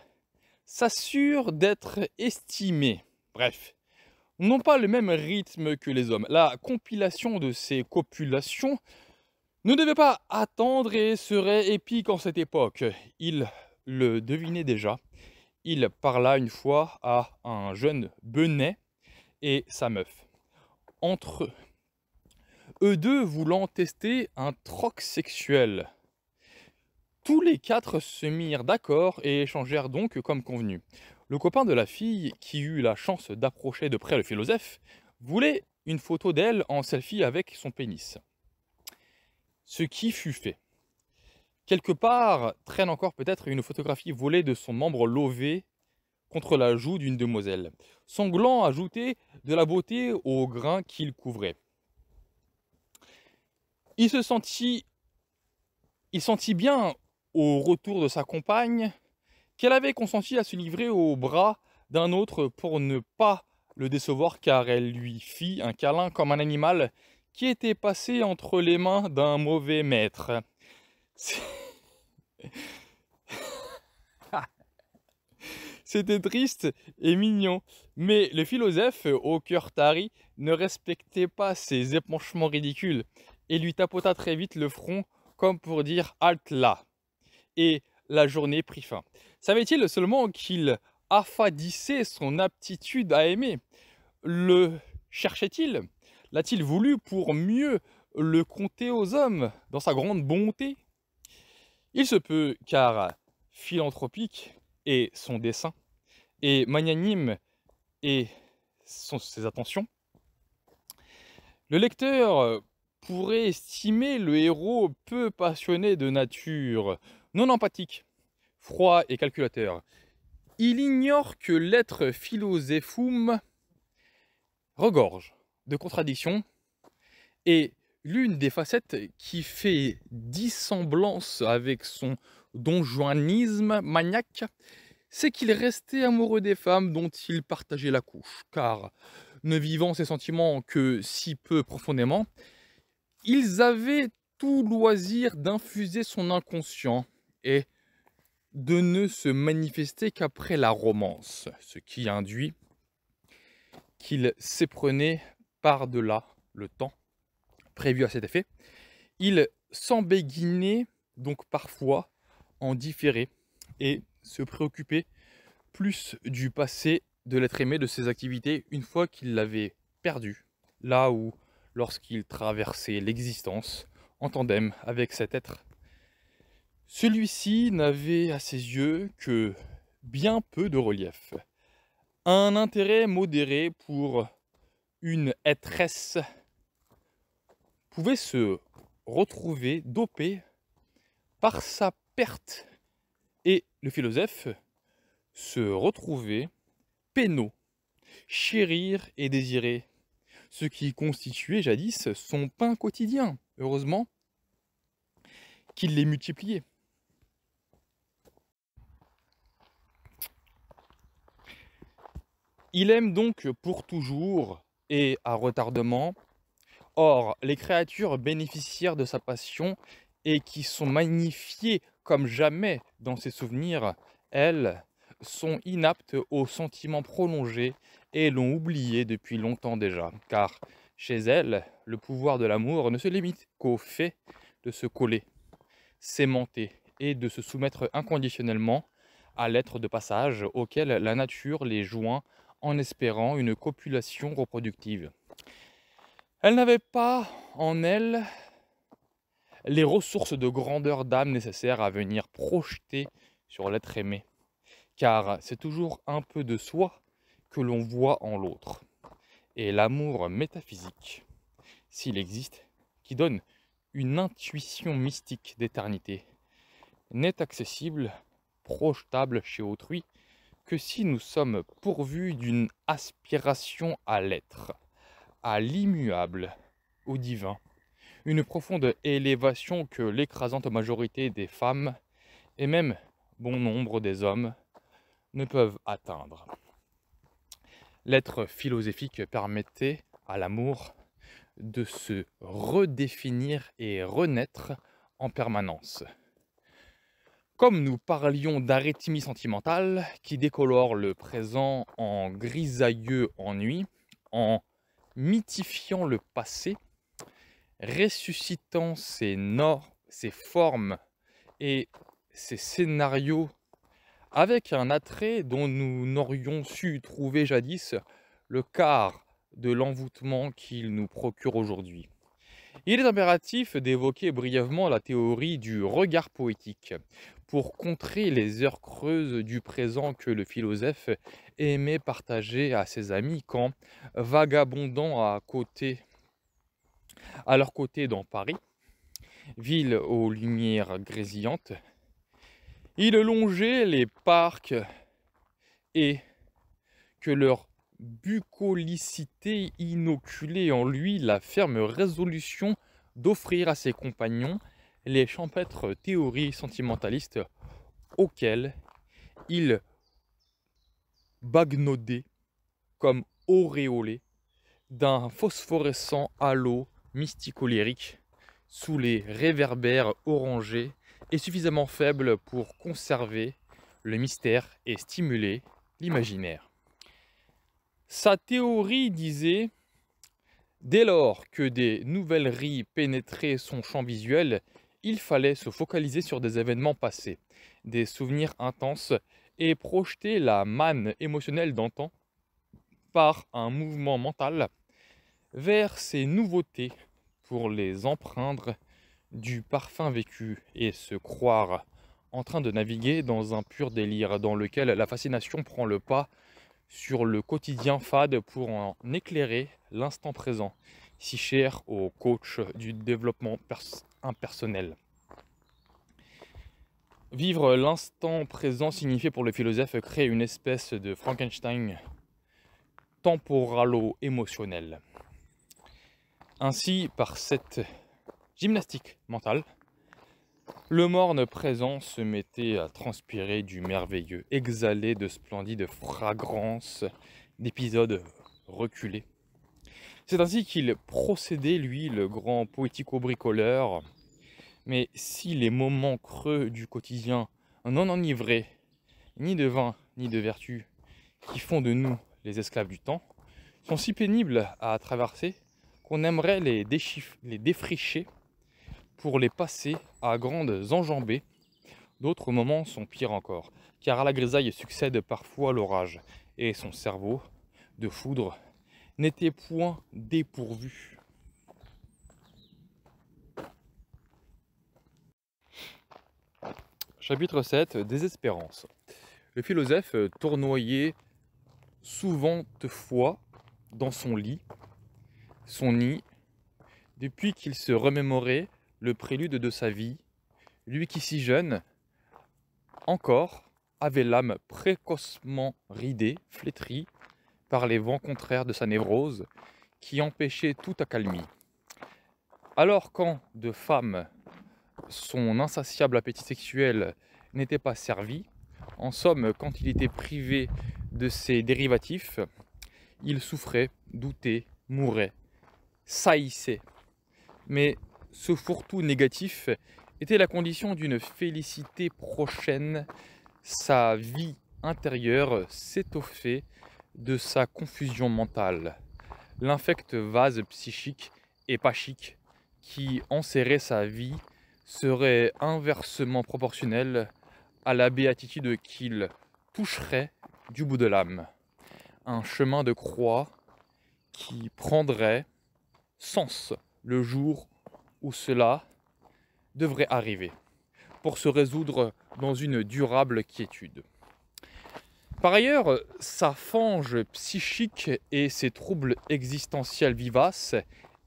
s'assurent d'être estimées, bref, n'ont pas le même rythme que les hommes. La compilation de ces copulations ne devait pas attendre et serait épique en cette époque. Il le devinait déjà. Il parla une fois à un jeune Benet et sa meuf. Entre eux deux voulant tester un troc sexuel tous les quatre se mirent d'accord et échangèrent donc comme convenu. Le copain de la fille, qui eut la chance d'approcher de près le philosophe, voulait une photo d'elle en selfie avec son pénis. Ce qui fut fait. Quelque part traîne encore peut-être une photographie volée de son membre lové contre la joue d'une demoiselle. Son gland ajoutait de la beauté aux grain qu'il couvrait. Il se sentit, il sentit bien au retour de sa compagne, qu'elle avait consenti à se livrer aux bras d'un autre pour ne pas le décevoir car elle lui fit un câlin comme un animal qui était passé entre les mains d'un mauvais maître. C'était triste et mignon, mais le philosophe, au cœur tari, ne respectait pas ces épanchements ridicules et lui tapota très vite le front comme pour dire halte là et la journée prit fin. Savait-il seulement qu'il affadissait son aptitude à aimer Le cherchait-il L'a-t-il voulu pour mieux le compter aux hommes dans sa grande bonté Il se peut, car philanthropique est son dessein, et magnanime est ses attentions. Le lecteur pourrait estimer le héros peu passionné de nature, non empathique, froid et calculateur. Il ignore que l'être philosophum regorge de contradictions et l'une des facettes qui fait dissemblance avec son donjuanisme maniaque, c'est qu'il restait amoureux des femmes dont il partageait la couche, car ne vivant ses sentiments que si peu profondément, ils avaient tout loisir d'infuser son inconscient et de ne se manifester qu'après la romance, ce qui induit qu'il s'éprenait par-delà le temps prévu à cet effet. Il s'embéguinait donc parfois en différé et se préoccupait plus du passé de l'être aimé de ses activités une fois qu'il l'avait perdu, là où lorsqu'il traversait l'existence en tandem avec cet être celui-ci n'avait à ses yeux que bien peu de relief. Un intérêt modéré pour une hêtresse pouvait se retrouver dopé par sa perte et le philosophe se retrouvait pénaud, chérir et désirer, ce qui constituait jadis son pain quotidien, heureusement qu'il les multipliait. Il aime donc pour toujours et à retardement. Or, les créatures bénéficiaires de sa passion et qui sont magnifiées comme jamais dans ses souvenirs, elles sont inaptes aux sentiments prolongés et l'ont oublié depuis longtemps déjà, car chez elles, le pouvoir de l'amour ne se limite qu'au fait de se coller, s'aimanter et de se soumettre inconditionnellement à l'être de passage auquel la nature les joint en espérant une copulation reproductive. Elle n'avait pas en elle les ressources de grandeur d'âme nécessaires à venir projeter sur l'être aimé, car c'est toujours un peu de soi que l'on voit en l'autre. Et l'amour métaphysique, s'il existe, qui donne une intuition mystique d'éternité, n'est accessible, projetable chez autrui que si nous sommes pourvus d'une aspiration à l'être, à l'immuable, au divin, une profonde élévation que l'écrasante majorité des femmes, et même bon nombre des hommes, ne peuvent atteindre. L'être philosophique permettait à l'amour de se redéfinir et renaître en permanence. Comme nous parlions d'arétimie sentimentale qui décolore le présent en grisailleux ennui, en mythifiant le passé, ressuscitant ses normes, ses formes et ses scénarios avec un attrait dont nous n'aurions su trouver jadis le quart de l'envoûtement qu'il nous procure aujourd'hui. Il est impératif d'évoquer brièvement la théorie du regard poétique, pour contrer les heures creuses du présent que le philosophe aimait partager à ses amis quand, vagabondant à, côté, à leur côté dans Paris, ville aux lumières grésillantes, il longeait les parcs et que leur bucolicité inoculait en lui la ferme résolution d'offrir à ses compagnons les champêtres théories sentimentalistes auxquelles il bagnodait comme auréolé d'un phosphorescent halo mystico-lyrique sous les réverbères orangés et suffisamment faible pour conserver le mystère et stimuler l'imaginaire. Sa théorie disait Dès lors que des nouvelles pénétraient son champ visuel, il fallait se focaliser sur des événements passés, des souvenirs intenses, et projeter la manne émotionnelle d'antan par un mouvement mental vers ces nouveautés pour les empreindre du parfum vécu et se croire en train de naviguer dans un pur délire dans lequel la fascination prend le pas sur le quotidien fade pour en éclairer l'instant présent, si cher au coach du développement personnel impersonnel. Vivre l'instant présent signifiait pour le philosophe créer une espèce de Frankenstein temporalo-émotionnel. Ainsi, par cette gymnastique mentale, le morne présent se mettait à transpirer du merveilleux, exhalé de splendides fragrances d'épisodes reculés c'est ainsi qu'il procédait, lui, le grand poético-bricoleur. Mais si les moments creux du quotidien non enivraient ni de vin ni de vertu, qui font de nous les esclaves du temps, sont si pénibles à traverser qu'on aimerait les, les défricher pour les passer à grandes enjambées. D'autres moments sont pires encore, car à la grisaille succède parfois l'orage, et son cerveau, de foudre, n'était point dépourvu. Chapitre 7 Désespérance. Le philosophe euh, tournoyait souvent de fois dans son lit, son nid, depuis qu'il se remémorait le prélude de sa vie, lui qui si jeune encore avait l'âme précocement ridée, flétrie, par les vents contraires de sa névrose qui empêchait toute accalmie. Alors quand de femme, son insatiable appétit sexuel n'était pas servi, en somme, quand il était privé de ses dérivatifs, il souffrait, doutait, mourait, saillissait. Mais ce fourre-tout négatif était la condition d'une félicité prochaine. Sa vie intérieure s'étoffait de sa confusion mentale. L'infecte vase psychique et pachique qui enserrait sa vie serait inversement proportionnel à la béatitude qu'il toucherait du bout de l'âme. Un chemin de croix qui prendrait sens le jour où cela devrait arriver, pour se résoudre dans une durable quiétude. Par ailleurs, sa fange psychique et ses troubles existentiels vivaces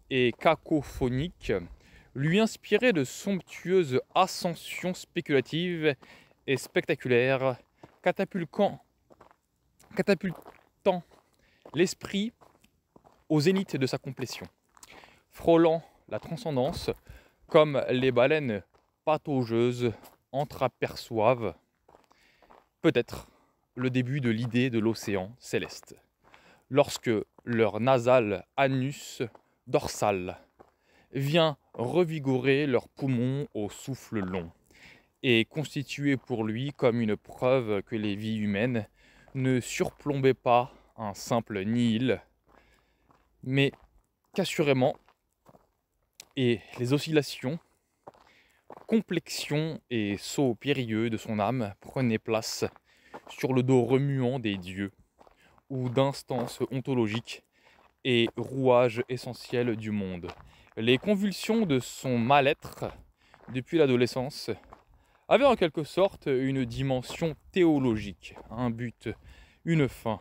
et cacophoniques lui inspiraient de somptueuses ascensions spéculatives et spectaculaires, catapultant, l'esprit au zénith de sa complétion, frôlant la transcendance comme les baleines pataugeuses entreaperçoivent peut-être le début de l'idée de l'océan céleste, lorsque leur nasal anus dorsal vient revigorer leurs poumons au souffle long, et constituer pour lui comme une preuve que les vies humaines ne surplombaient pas un simple Nil, mais qu'assurément, et les oscillations, complexions et sauts périlleux de son âme prenaient place sur le dos remuant des dieux ou d'instances ontologiques et rouages essentiels du monde. Les convulsions de son mal-être depuis l'adolescence avaient en quelque sorte une dimension théologique, un but, une fin.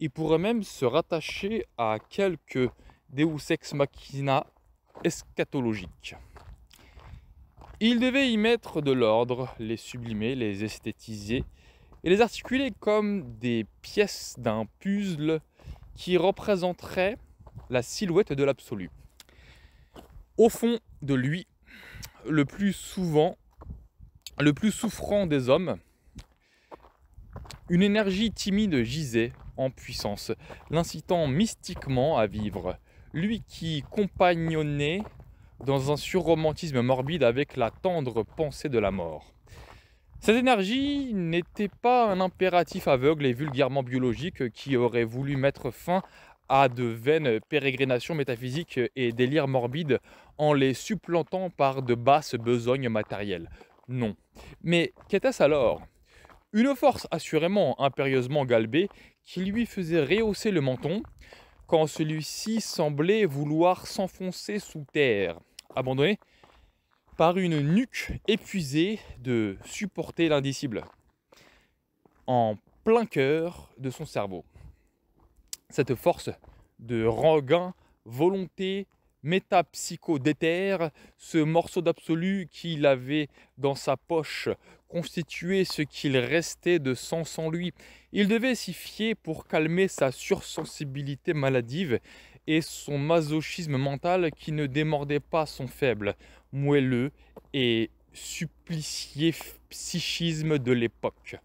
Il pourrait même se rattacher à quelques Deus ex machina eschatologiques. Il devait y mettre de l'ordre, les sublimer, les esthétiser, et les articuler comme des pièces d'un puzzle qui représenterait la silhouette de l'absolu. Au fond de lui, le plus souvent, le plus souffrant des hommes, une énergie timide gisait en puissance, l'incitant mystiquement à vivre. Lui qui compagnonnait dans un surromantisme morbide avec la tendre pensée de la mort. Cette énergie n'était pas un impératif aveugle et vulgairement biologique qui aurait voulu mettre fin à de vaines pérégrinations métaphysiques et délires morbides en les supplantant par de basses besognes matérielles. Non. Mais qu'était-ce alors Une force assurément impérieusement galbée qui lui faisait rehausser le menton quand celui-ci semblait vouloir s'enfoncer sous terre. Abandonné, par une nuque épuisée de supporter l'indicible en plein cœur de son cerveau. Cette force de regain, volonté, métapsychodéter, ce morceau d'absolu qu'il avait dans sa poche constituait ce qu'il restait de sens en lui. Il devait s'y fier pour calmer sa sursensibilité maladive et son masochisme mental qui ne démordait pas son faible moelleux et supplicié psychisme de l'époque.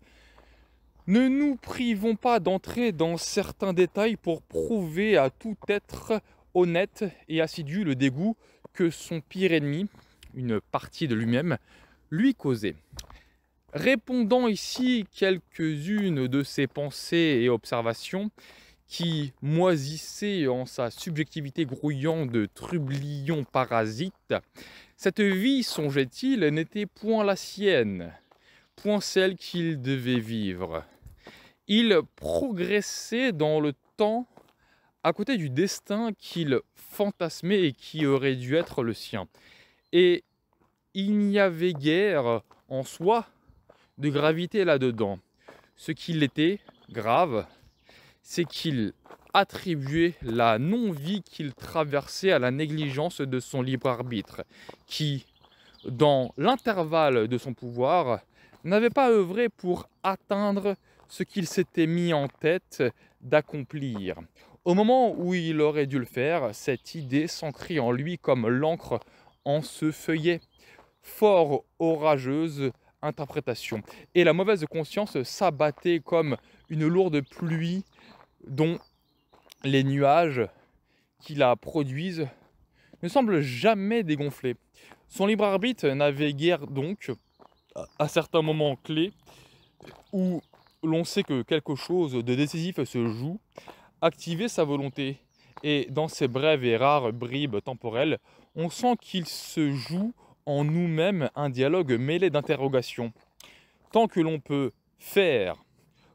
Ne nous privons pas d'entrer dans certains détails pour prouver à tout être honnête et assidu le dégoût que son pire ennemi, une partie de lui-même, lui causait. Répondant ici quelques-unes de ses pensées et observations, qui moisissait en sa subjectivité grouillante de trublions parasites, cette vie, songeait-il, n'était point la sienne, point celle qu'il devait vivre. Il progressait dans le temps à côté du destin qu'il fantasmait et qui aurait dû être le sien. Et il n'y avait guère en soi de gravité là-dedans. Ce qu'il était grave, c'est qu'il attribuait la non-vie qu'il traversait à la négligence de son libre arbitre, qui, dans l'intervalle de son pouvoir, n'avait pas œuvré pour atteindre ce qu'il s'était mis en tête d'accomplir. Au moment où il aurait dû le faire, cette idée s'ancrit en lui comme l'encre en ce feuillet. Fort orageuse interprétation. Et la mauvaise conscience s'abattait comme une lourde pluie dont les nuages qui la produisent ne semblent jamais dégonfler. Son libre arbitre n'avait guère donc, à certains moments clés, où l'on sait que quelque chose de décisif se joue, activer sa volonté. Et dans ces brèves et rares bribes temporelles, on sent qu'il se joue en nous-mêmes un dialogue mêlé d'interrogations. Tant que l'on peut faire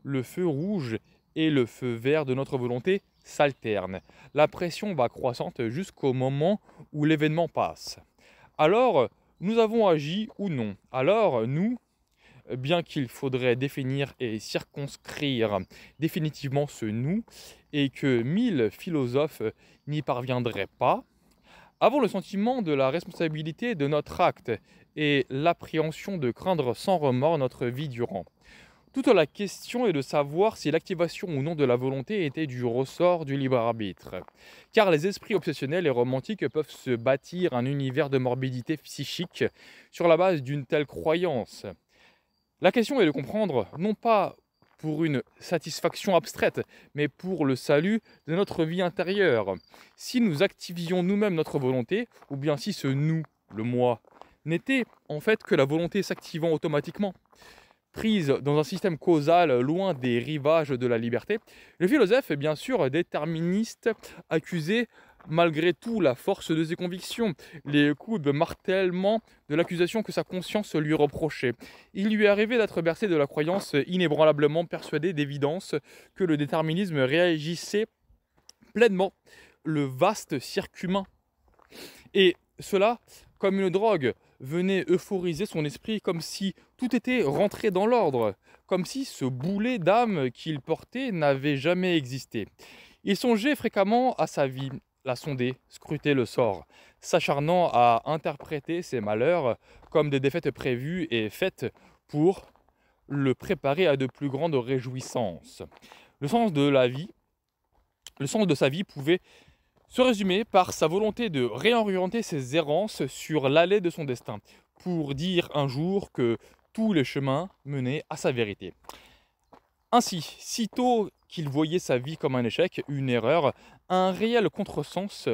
le feu rouge et le feu vert de notre volonté s'alterne. La pression va croissante jusqu'au moment où l'événement passe. Alors, nous avons agi ou non. Alors, nous, bien qu'il faudrait définir et circonscrire définitivement ce nous, et que mille philosophes n'y parviendraient pas, avons le sentiment de la responsabilité de notre acte et l'appréhension de craindre sans remords notre vie durant. Toute la question est de savoir si l'activation ou non de la volonté était du ressort du libre arbitre. Car les esprits obsessionnels et romantiques peuvent se bâtir un univers de morbidité psychique sur la base d'une telle croyance. La question est de comprendre, non pas pour une satisfaction abstraite, mais pour le salut de notre vie intérieure. Si nous activions nous-mêmes notre volonté, ou bien si ce nous, le moi, n'était en fait que la volonté s'activant automatiquement prise dans un système causal loin des rivages de la liberté, le philosophe est bien sûr déterministe, accusé malgré tout la force de ses convictions, les coups de martèlement de l'accusation que sa conscience lui reprochait. Il lui arrivait d'être bercé de la croyance inébranlablement persuadée d'évidence que le déterminisme réagissait pleinement le vaste cirque humain. Et cela comme une drogue venait euphoriser son esprit comme si tout était rentré dans l'ordre, comme si ce boulet d'âme qu'il portait n'avait jamais existé. Il songeait fréquemment à sa vie, la sonder, scruter le sort, s'acharnant à interpréter ses malheurs comme des défaites prévues et faites pour le préparer à de plus grandes réjouissances. Le sens de la vie, le sens de sa vie pouvait se résumait par sa volonté de réorienter ses errances sur l'allée de son destin, pour dire un jour que tous les chemins menaient à sa vérité. Ainsi, sitôt qu'il voyait sa vie comme un échec, une erreur, un réel contresens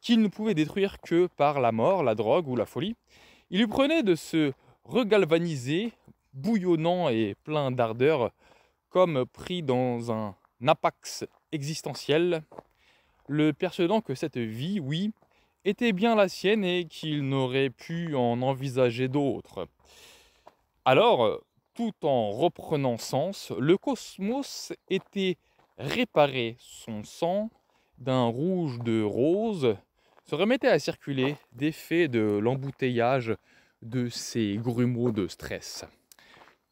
qu'il ne pouvait détruire que par la mort, la drogue ou la folie, il lui prenait de se regalvaniser, bouillonnant et plein d'ardeur, comme pris dans un apax existentiel le persuadant que cette vie, oui, était bien la sienne et qu'il n'aurait pu en envisager d'autres. Alors, tout en reprenant sens, le cosmos était réparé, son sang, d'un rouge de rose, se remettait à circuler, d'effet de l'embouteillage de ses grumeaux de stress.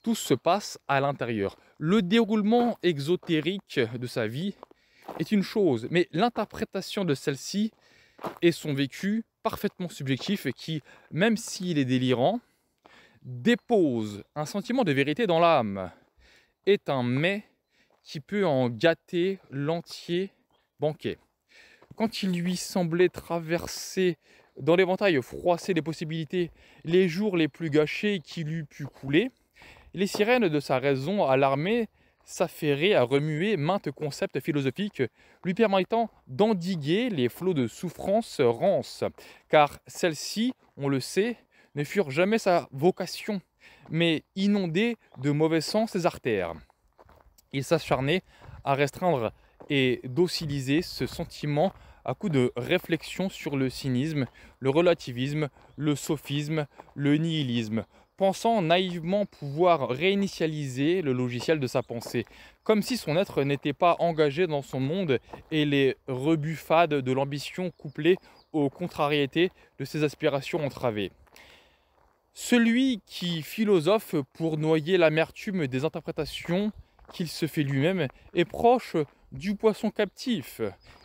Tout se passe à l'intérieur. Le déroulement exotérique de sa vie est une chose, mais l'interprétation de celle-ci et son vécu parfaitement subjectif qui, même s'il est délirant, dépose un sentiment de vérité dans l'âme, est un mais qui peut en gâter l'entier banquet. Quand il lui semblait traverser dans l'éventail froissé des possibilités les jours les plus gâchés qu'il eût pu couler, les sirènes de sa raison alarmée s'affairer à remuer maintes concepts philosophiques, lui permettant d'endiguer les flots de souffrance rance, car celles-ci, on le sait, ne furent jamais sa vocation, mais inondaient de mauvais sens ses artères. Il s'acharnait à restreindre et dociliser ce sentiment à coup de réflexion sur le cynisme, le relativisme, le sophisme, le nihilisme, pensant naïvement pouvoir réinitialiser le logiciel de sa pensée, comme si son être n'était pas engagé dans son monde et les rebuffades de l'ambition couplées aux contrariétés de ses aspirations entravées. Celui qui philosophe pour noyer l'amertume des interprétations qu'il se fait lui-même est proche du poisson captif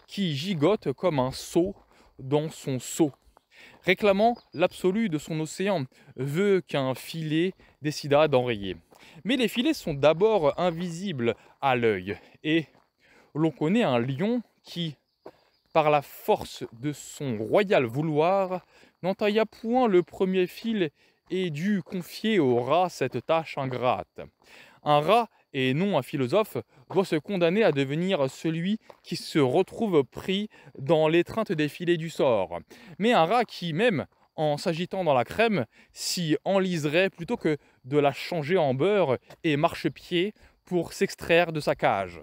qui gigote comme un seau dans son seau réclamant l'absolu de son océan, veut qu'un filet décida d'enrayer. Mais les filets sont d'abord invisibles à l'œil, et l'on connaît un lion qui, par la force de son royal vouloir, n'entailla point le premier fil et dut confier au rat cette tâche ingrate. Un rat, et non un philosophe, doit se condamner à devenir celui qui se retrouve pris dans l'étreinte des filets du sort. Mais un rat qui, même en s'agitant dans la crème, s'y enliserait plutôt que de la changer en beurre et marche-pied pour s'extraire de sa cage.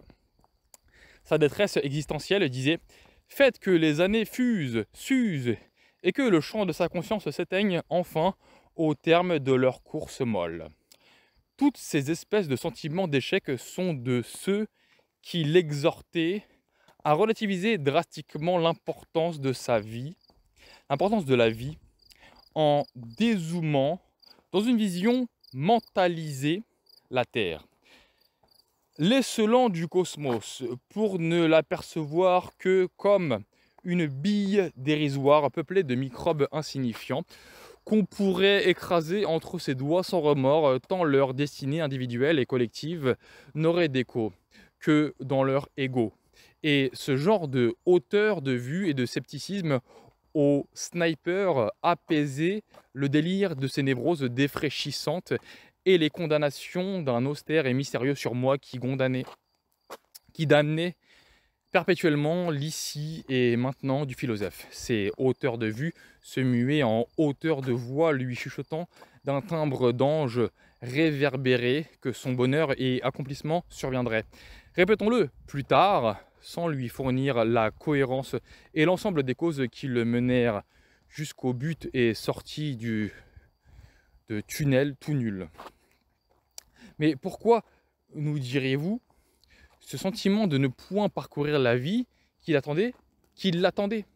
Sa détresse existentielle disait Faites que les années fusent, s'usent, et que le champ de sa conscience s'éteigne enfin au terme de leur course molle toutes ces espèces de sentiments d'échec sont de ceux qui l'exhortaient à relativiser drastiquement l'importance de sa vie, l'importance de la vie, en dézoomant dans une vision mentalisée la Terre. L'esselant du cosmos pour ne l'apercevoir que comme une bille dérisoire peuplée de microbes insignifiants, qu'on pourrait écraser entre ses doigts sans remords, euh, tant leur destinée individuelle et collective n'aurait d'écho que dans leur ego. Et ce genre de hauteur de vue et de scepticisme au sniper apaisait le délire de ces névroses défraîchissantes et les condamnations d'un austère et mystérieux sur moi qui condamnait, qui damnait perpétuellement l'ici et maintenant du philosophe. Ses hauteurs de vue se muaient en hauteur de voix, lui chuchotant d'un timbre d'ange réverbéré que son bonheur et accomplissement surviendraient. Répétons-le, plus tard, sans lui fournir la cohérence et l'ensemble des causes qui le menèrent jusqu'au but et sortie du de tunnel tout nul. Mais pourquoi, nous diriez-vous, ce sentiment de ne point parcourir la vie qu'il attendait, qu'il l'attendait.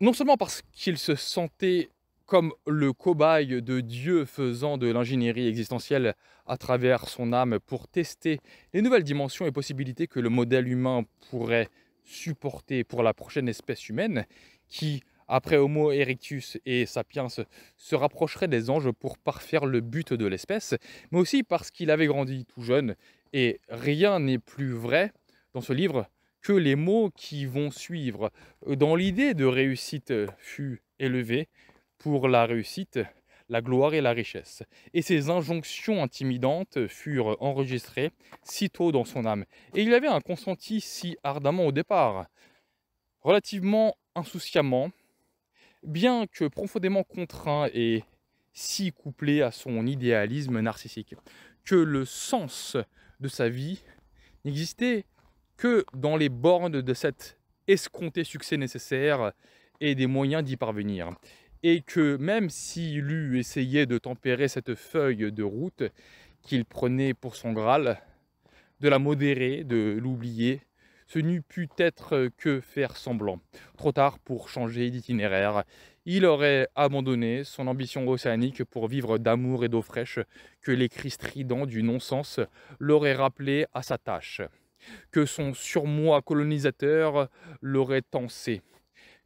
Non seulement parce qu'il se sentait comme le cobaye de Dieu faisant de l'ingénierie existentielle à travers son âme pour tester les nouvelles dimensions et possibilités que le modèle humain pourrait supporter pour la prochaine espèce humaine qui après Homo erectus et sapiens, se rapprocherait des anges pour parfaire le but de l'espèce, mais aussi parce qu'il avait grandi tout jeune. Et rien n'est plus vrai dans ce livre que les mots qui vont suivre. Dans l'idée de réussite fut élevé, pour la réussite, la gloire et la richesse. Et ces injonctions intimidantes furent enregistrées sitôt dans son âme. Et il avait un consenti si ardemment au départ. Relativement insouciamment, bien que profondément contraint et si couplé à son idéalisme narcissique, que le sens de sa vie n'existait que dans les bornes de cet escompté succès nécessaire et des moyens d'y parvenir. Et que même s'il eût essayé de tempérer cette feuille de route qu'il prenait pour son Graal, de la modérer, de l'oublier, ce n'eût pu être que faire semblant. Trop tard pour changer d'itinéraire. Il aurait abandonné son ambition océanique pour vivre d'amour et d'eau fraîche que les cris stridents du non-sens l'auraient rappelé à sa tâche. Que son surmoi colonisateur l'aurait tensé.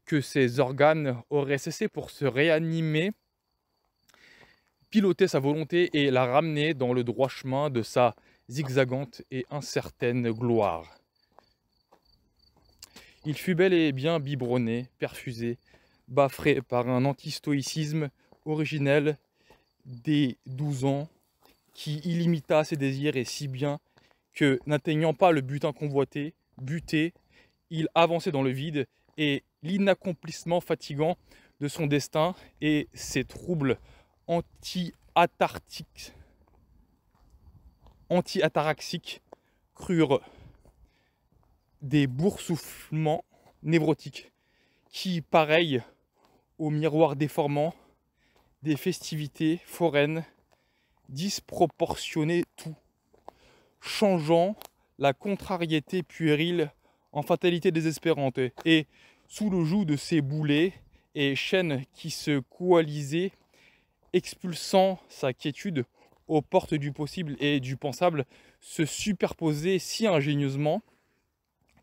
Que ses organes auraient cessé pour se réanimer piloter sa volonté et la ramener dans le droit chemin de sa zigzagante et incertaine gloire. Il fut bel et bien biberonné, perfusé, baffré par un antistoïcisme originel des douze ans qui illimita ses désirs et si bien que, n'atteignant pas le butin convoité, buté, il avançait dans le vide et l'inaccomplissement fatigant de son destin et ses troubles anti anti-ataraxiques crurent des boursouflements névrotiques qui, pareil au miroir déformant des festivités foraines, disproportionnaient tout, changeant la contrariété puérile en fatalité désespérante. Et sous le joug de ces boulets et chaînes qui se coalisaient, expulsant sa quiétude aux portes du possible et du pensable, se superposaient si ingénieusement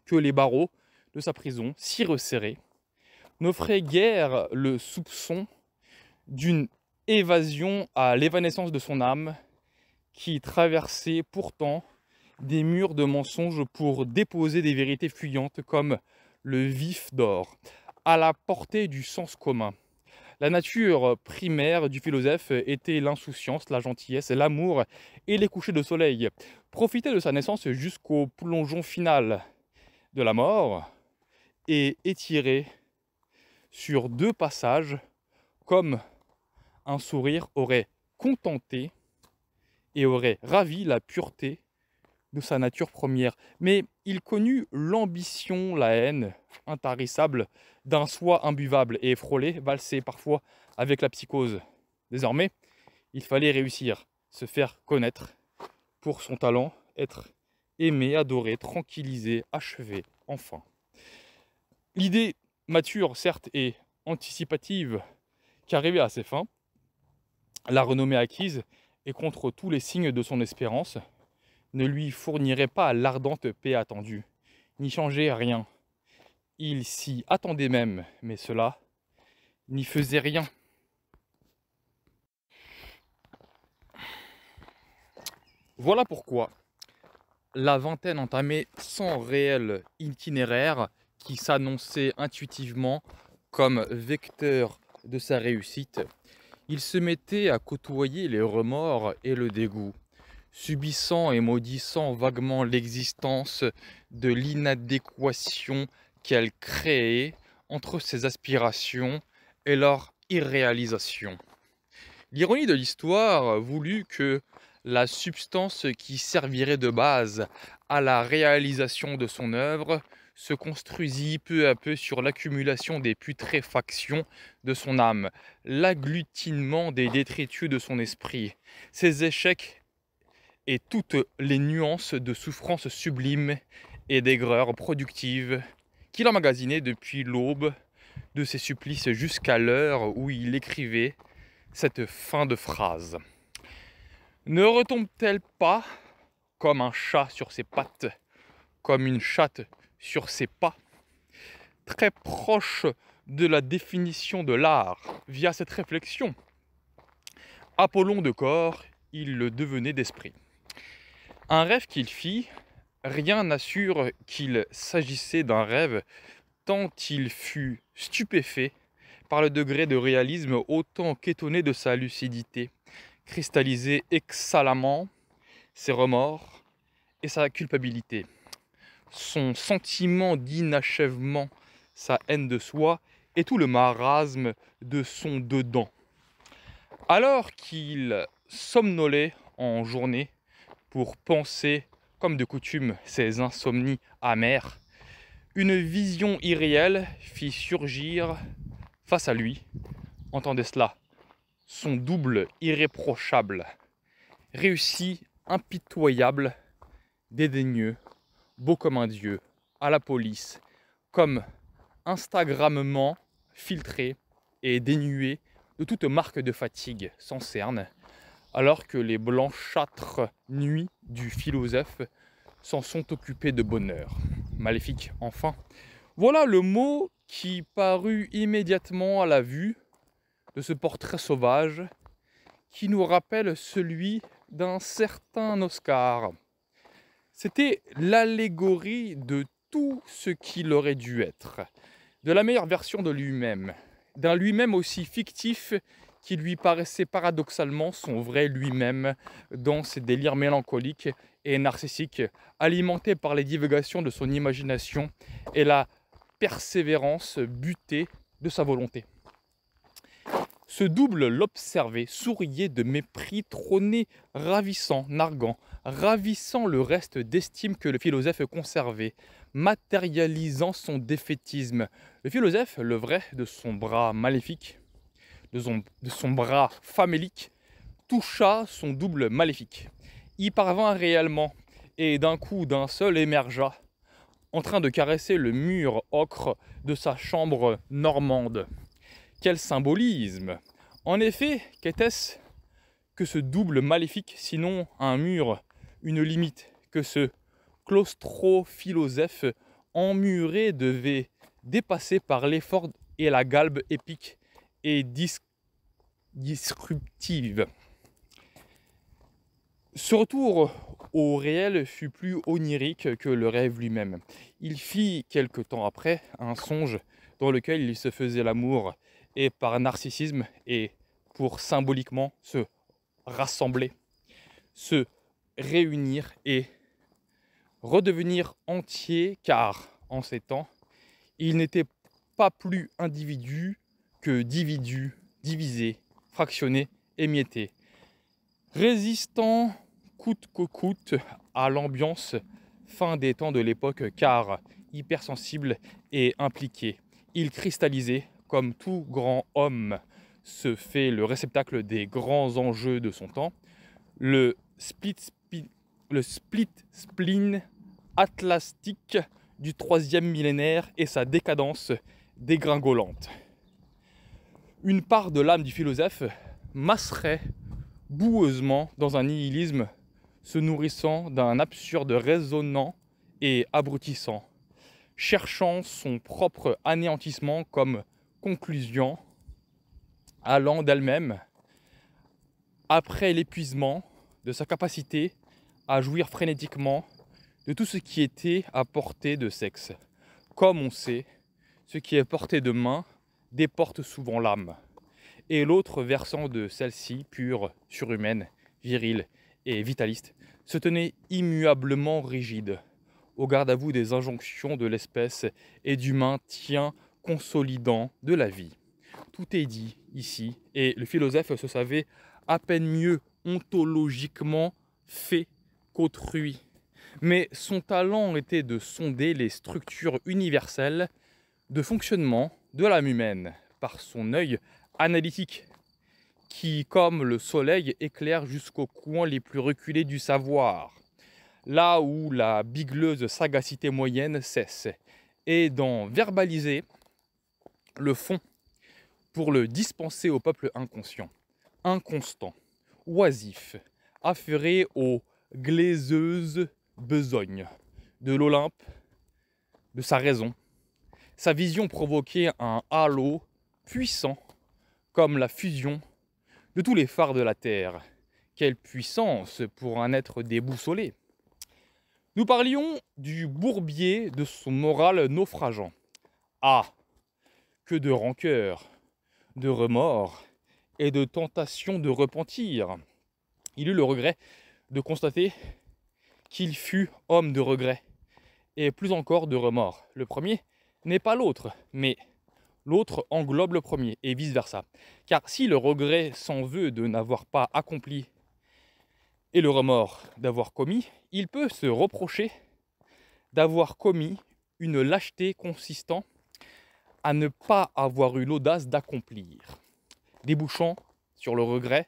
que les barreaux de sa prison, si resserrés, n'offraient guère le soupçon d'une évasion à l'évanescence de son âme qui traversait pourtant des murs de mensonges pour déposer des vérités fuyantes comme le vif d'or, à la portée du sens commun. La nature primaire du philosophe était l'insouciance, la gentillesse, l'amour et les couchers de soleil. Profiter de sa naissance jusqu'au plongeon final la mort et étiré sur deux passages comme un sourire aurait contenté et aurait ravi la pureté de sa nature première. Mais il connut l'ambition, la haine intarissable d'un soi imbuvable et frôlé, valsé parfois avec la psychose. Désormais, il fallait réussir, se faire connaître pour son talent, être Aimer, adorer, tranquilliser, achever, enfin. L'idée mature, certes, et anticipative, qui à ses fins, la renommée acquise, et contre tous les signes de son espérance, ne lui fournirait pas l'ardente paix attendue, n'y changeait rien. Il s'y attendait même, mais cela n'y faisait rien. Voilà pourquoi la vingtaine entamait sans réel itinéraire qui s'annonçait intuitivement comme vecteur de sa réussite, il se mettait à côtoyer les remords et le dégoût, subissant et maudissant vaguement l'existence de l'inadéquation qu'elle créait entre ses aspirations et leur irréalisation. L'ironie de l'histoire voulut que la substance qui servirait de base à la réalisation de son œuvre se construisit peu à peu sur l'accumulation des putréfactions de son âme, l'agglutinement des détritus de son esprit, ses échecs et toutes les nuances de souffrance sublime et d'aigreur productives qu'il emmagasinait depuis l'aube de ses supplices jusqu'à l'heure où il écrivait cette fin de phrase ne retombe-t-elle pas comme un chat sur ses pattes, comme une chatte sur ses pas Très proche de la définition de l'art, via cette réflexion, Apollon de corps, il le devenait d'esprit. Un rêve qu'il fit, rien n'assure qu'il s'agissait d'un rêve, tant il fut stupéfait par le degré de réalisme autant qu'étonné de sa lucidité cristalliser exhalamment ses remords et sa culpabilité, son sentiment d'inachèvement, sa haine de soi et tout le marasme de son dedans. Alors qu'il somnolait en journée pour penser, comme de coutume, ses insomnies amères, une vision irréelle fit surgir face à lui. Entendez cela, son double irréprochable, réussi, impitoyable, dédaigneux, beau comme un dieu, à la police, comme Instagrammement filtré et dénué de toute marque de fatigue sans cerne, alors que les blanchâtres nuits du philosophe s'en sont occupés de bonheur. Maléfique, enfin. Voilà le mot qui parut immédiatement à la vue de ce portrait sauvage qui nous rappelle celui d'un certain Oscar. C'était l'allégorie de tout ce qu'il aurait dû être, de la meilleure version de lui-même, d'un lui-même aussi fictif qui lui paraissait paradoxalement son vrai lui-même dans ses délires mélancoliques et narcissiques, alimentés par les divagations de son imagination et la persévérance butée de sa volonté. Ce double l'observait, souriait de mépris, trôné, ravissant, narguant, ravissant le reste d'estime que le philosophe conservait, matérialisant son défaitisme. Le philosophe, le vrai, de son bras maléfique, de son, bras famélique, toucha son double maléfique. Y parvint réellement, et d'un coup, d'un seul, émergea, en train de caresser le mur ocre de sa chambre normande. Quel symbolisme En effet, qu'était-ce que ce double maléfique, sinon un mur, une limite, que ce claustrophilosophe emmuré devait dépasser par l'effort et la galbe épique et disruptive. Ce retour au réel fut plus onirique que le rêve lui-même. Il fit quelque temps après un songe dans lequel il se faisait l'amour et par narcissisme et pour symboliquement se rassembler, se réunir et redevenir entier car en ces temps, il n'était pas plus individu que dividu, divisé, fractionné, émietté. Résistant coûte que coûte à l'ambiance fin des temps de l'époque car hypersensible et impliqué, il cristallisait comme tout grand homme se fait le réceptacle des grands enjeux de son temps, le split, split spleen atlastique du troisième millénaire et sa décadence dégringolante. Une part de l'âme du philosophe masserait boueusement dans un nihilisme se nourrissant d'un absurde résonnant et abrutissant, cherchant son propre anéantissement comme conclusion allant d'elle-même après l'épuisement de sa capacité à jouir frénétiquement de tout ce qui était à portée de sexe. Comme on sait, ce qui est porté de main déporte souvent l'âme, et l'autre versant de celle-ci, pure, surhumaine, virile et vitaliste, se tenait immuablement rigide, au garde à vous des injonctions de l'espèce et du maintien consolidant de la vie. Tout est dit ici, et le philosophe se savait à peine mieux ontologiquement fait qu'autrui. Mais son talent était de sonder les structures universelles de fonctionnement de l'âme humaine par son œil analytique, qui, comme le soleil, éclaire jusqu'aux coins les plus reculés du savoir, là où la bigleuse sagacité moyenne cesse, et d'en verbaliser le fond pour le dispenser au peuple inconscient, inconstant, oisif, affairé aux glaiseuses besognes de l'Olympe, de sa raison. Sa vision provoquait un halo puissant comme la fusion de tous les phares de la Terre. Quelle puissance pour un être déboussolé. Nous parlions du bourbier de son moral naufrageant. Ah, que de rancœur, de remords et de tentation de repentir. Il eut le regret de constater qu'il fut homme de regret et plus encore de remords. Le premier n'est pas l'autre, mais l'autre englobe le premier et vice-versa. Car si le regret s'en veut de n'avoir pas accompli et le remords d'avoir commis, il peut se reprocher d'avoir commis une lâcheté consistant à ne pas avoir eu l'audace d'accomplir, débouchant sur le regret,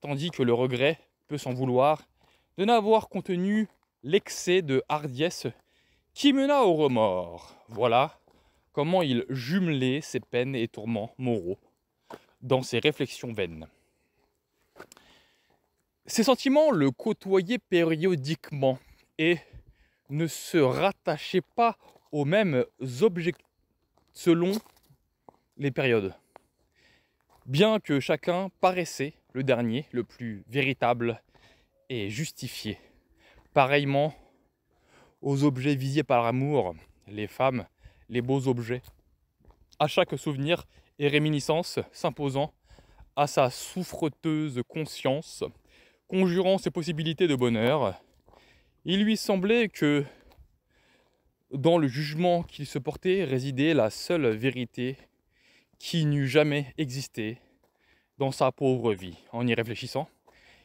tandis que le regret peut s'en vouloir de n'avoir contenu l'excès de hardiesse qui mena au remords. Voilà comment il jumelait ses peines et tourments moraux dans ses réflexions vaines. Ses sentiments le côtoyaient périodiquement et ne se rattachaient pas aux mêmes objectifs selon les périodes. Bien que chacun paraissait le dernier, le plus véritable et justifié. Pareillement aux objets visés par l'amour, les femmes, les beaux objets. À chaque souvenir et réminiscence s'imposant à sa souffreteuse conscience, conjurant ses possibilités de bonheur, il lui semblait que dans le jugement qu'il se portait résidait la seule vérité qui n'eût jamais existé dans sa pauvre vie. En y réfléchissant,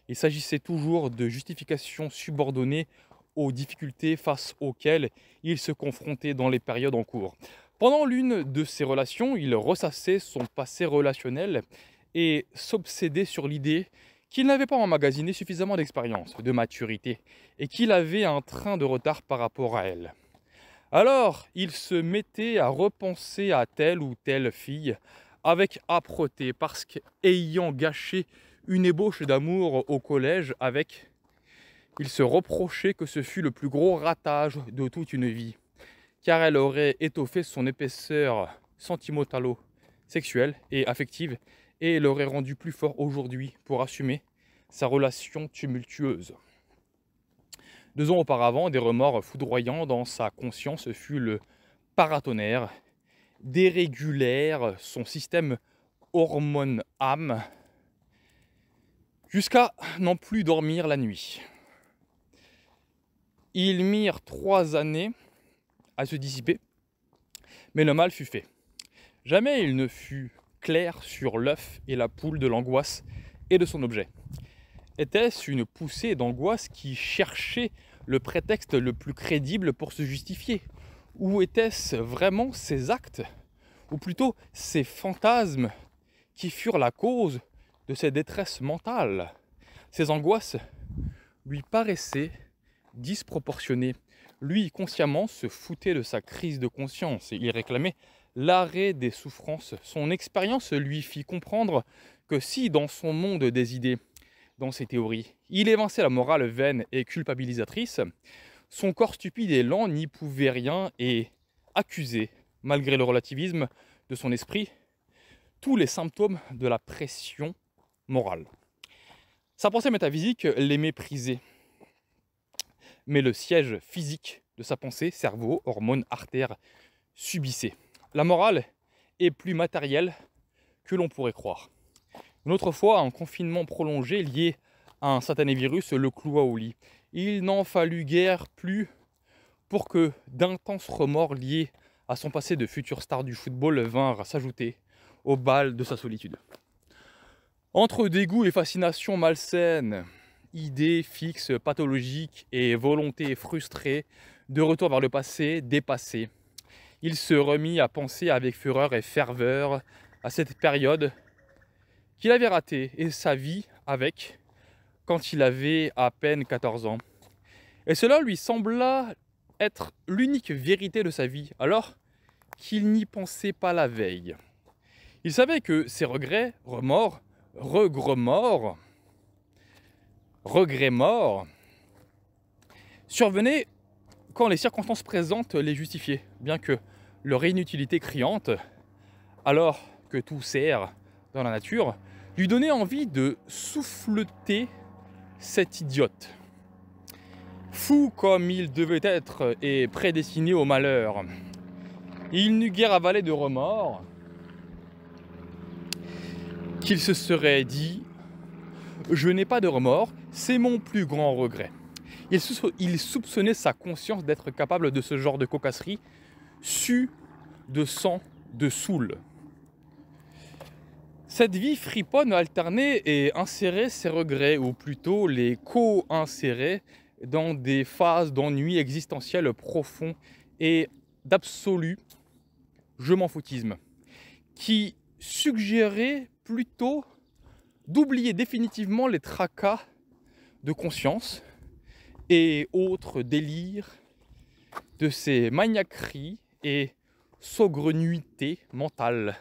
il s'agissait toujours de justifications subordonnées aux difficultés face auxquelles il se confrontait dans les périodes en cours. Pendant l'une de ces relations, il ressassait son passé relationnel et s'obsédait sur l'idée qu'il n'avait pas emmagasiné suffisamment d'expérience, de maturité, et qu'il avait un train de retard par rapport à elle. Alors, il se mettait à repenser à telle ou telle fille avec âpreté, parce qu'ayant gâché une ébauche d'amour au collège avec, il se reprochait que ce fût le plus gros ratage de toute une vie, car elle aurait étoffé son épaisseur sentimentalo sexuelle et affective, et l'aurait rendu plus fort aujourd'hui pour assumer sa relation tumultueuse. Deux ans auparavant, des remords foudroyants dans sa conscience fut le paratonnerre, dérégulaire son système hormone-âme, jusqu'à n'en plus dormir la nuit. Ils mirent trois années à se dissiper, mais le mal fut fait. Jamais il ne fut clair sur l'œuf et la poule de l'angoisse et de son objet. Était-ce une poussée d'angoisse qui cherchait le prétexte le plus crédible pour se justifier Ou étaient-ce vraiment ses actes, ou plutôt ses fantasmes, qui furent la cause de ses détresses mentales Ses angoisses lui paraissaient disproportionnées. Lui, consciemment, se foutait de sa crise de conscience et il réclamait l'arrêt des souffrances. Son expérience lui fit comprendre que si dans son monde des idées, ses théories. Il évinçait la morale vaine et culpabilisatrice. Son corps stupide et lent n'y pouvait rien et accusait, malgré le relativisme de son esprit, tous les symptômes de la pression morale. Sa pensée métaphysique les méprisait. Mais le siège physique de sa pensée, cerveau, hormones, artères, subissait. La morale est plus matérielle que l'on pourrait croire. Une autre fois, un confinement prolongé lié à un satané virus le cloua au lit. Il n'en fallut guère plus pour que d'intenses remords liés à son passé de future star du football vinrent s'ajouter au bal de sa solitude. Entre dégoût et fascination malsaine, idées fixes, pathologiques et volonté frustrée de retour vers le passé, dépassé, il se remit à penser avec fureur et ferveur à cette période qu'il avait raté et sa vie avec quand il avait à peine 14 ans. Et cela lui sembla être l'unique vérité de sa vie, alors qu'il n'y pensait pas la veille. Il savait que ses regrets, remords, morts, regrets morts, survenaient quand les circonstances présentes les justifiaient, bien que leur inutilité criante, alors que tout sert dans la nature, lui donnait envie de souffleter cet idiote. Fou comme il devait être et prédestiné au malheur, il n'eut guère avalé de remords qu'il se serait dit Je n'ai pas de remords, c'est mon plus grand regret. Il soupçonnait sa conscience d'être capable de ce genre de cocasserie, su de sang de soule. Cette vie friponne a et insérer ses regrets, ou plutôt les co-insérer, dans des phases d'ennui existentiel profond et d'absolu je m'en foutisme, qui suggérait plutôt d'oublier définitivement les tracas de conscience et autres délires de ces maniaqueries et saugrenuités mentales.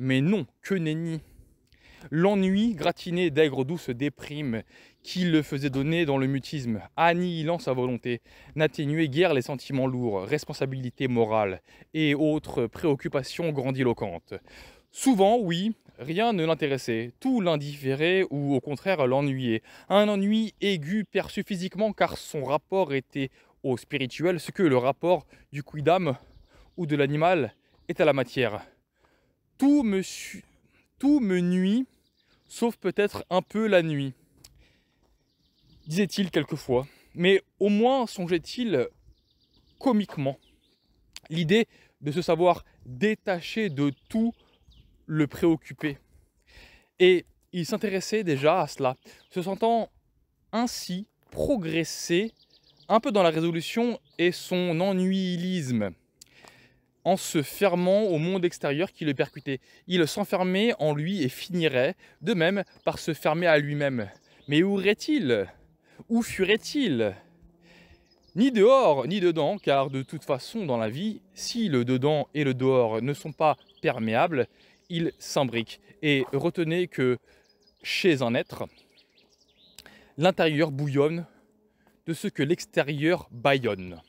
Mais non, que nenni L'ennui gratiné d'aigre douce déprime qui le faisait donner dans le mutisme, annihilant sa volonté, n'atténuait guère les sentiments lourds, responsabilités morales et autres préoccupations grandiloquentes. Souvent, oui, rien ne l'intéressait, tout l'indifférait ou au contraire l'ennuyait. Un ennui aigu perçu physiquement car son rapport était au spirituel ce que le rapport du quidam ou de l'animal est à la matière. Tout me, nuit, sauf peut-être un peu la nuit, disait-il quelquefois. Mais au moins songeait-il comiquement. L'idée de se savoir détaché de tout le préoccupait. Et il s'intéressait déjà à cela, se sentant ainsi progresser un peu dans la résolution et son ennuilisme en se fermant au monde extérieur qui le percutait. Il s'enfermait en lui et finirait, de même, par se fermer à lui-même. Mais où serait il Où fuirait-il Ni dehors, ni dedans, car de toute façon, dans la vie, si le dedans et le dehors ne sont pas perméables, ils s'imbriquent. Et retenez que chez un être, l'intérieur bouillonne de ce que l'extérieur bâillonne.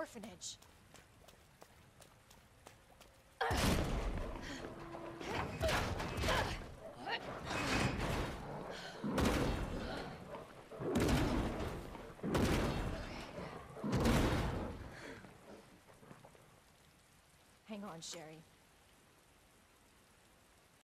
orphanage. Hang on, Sherry.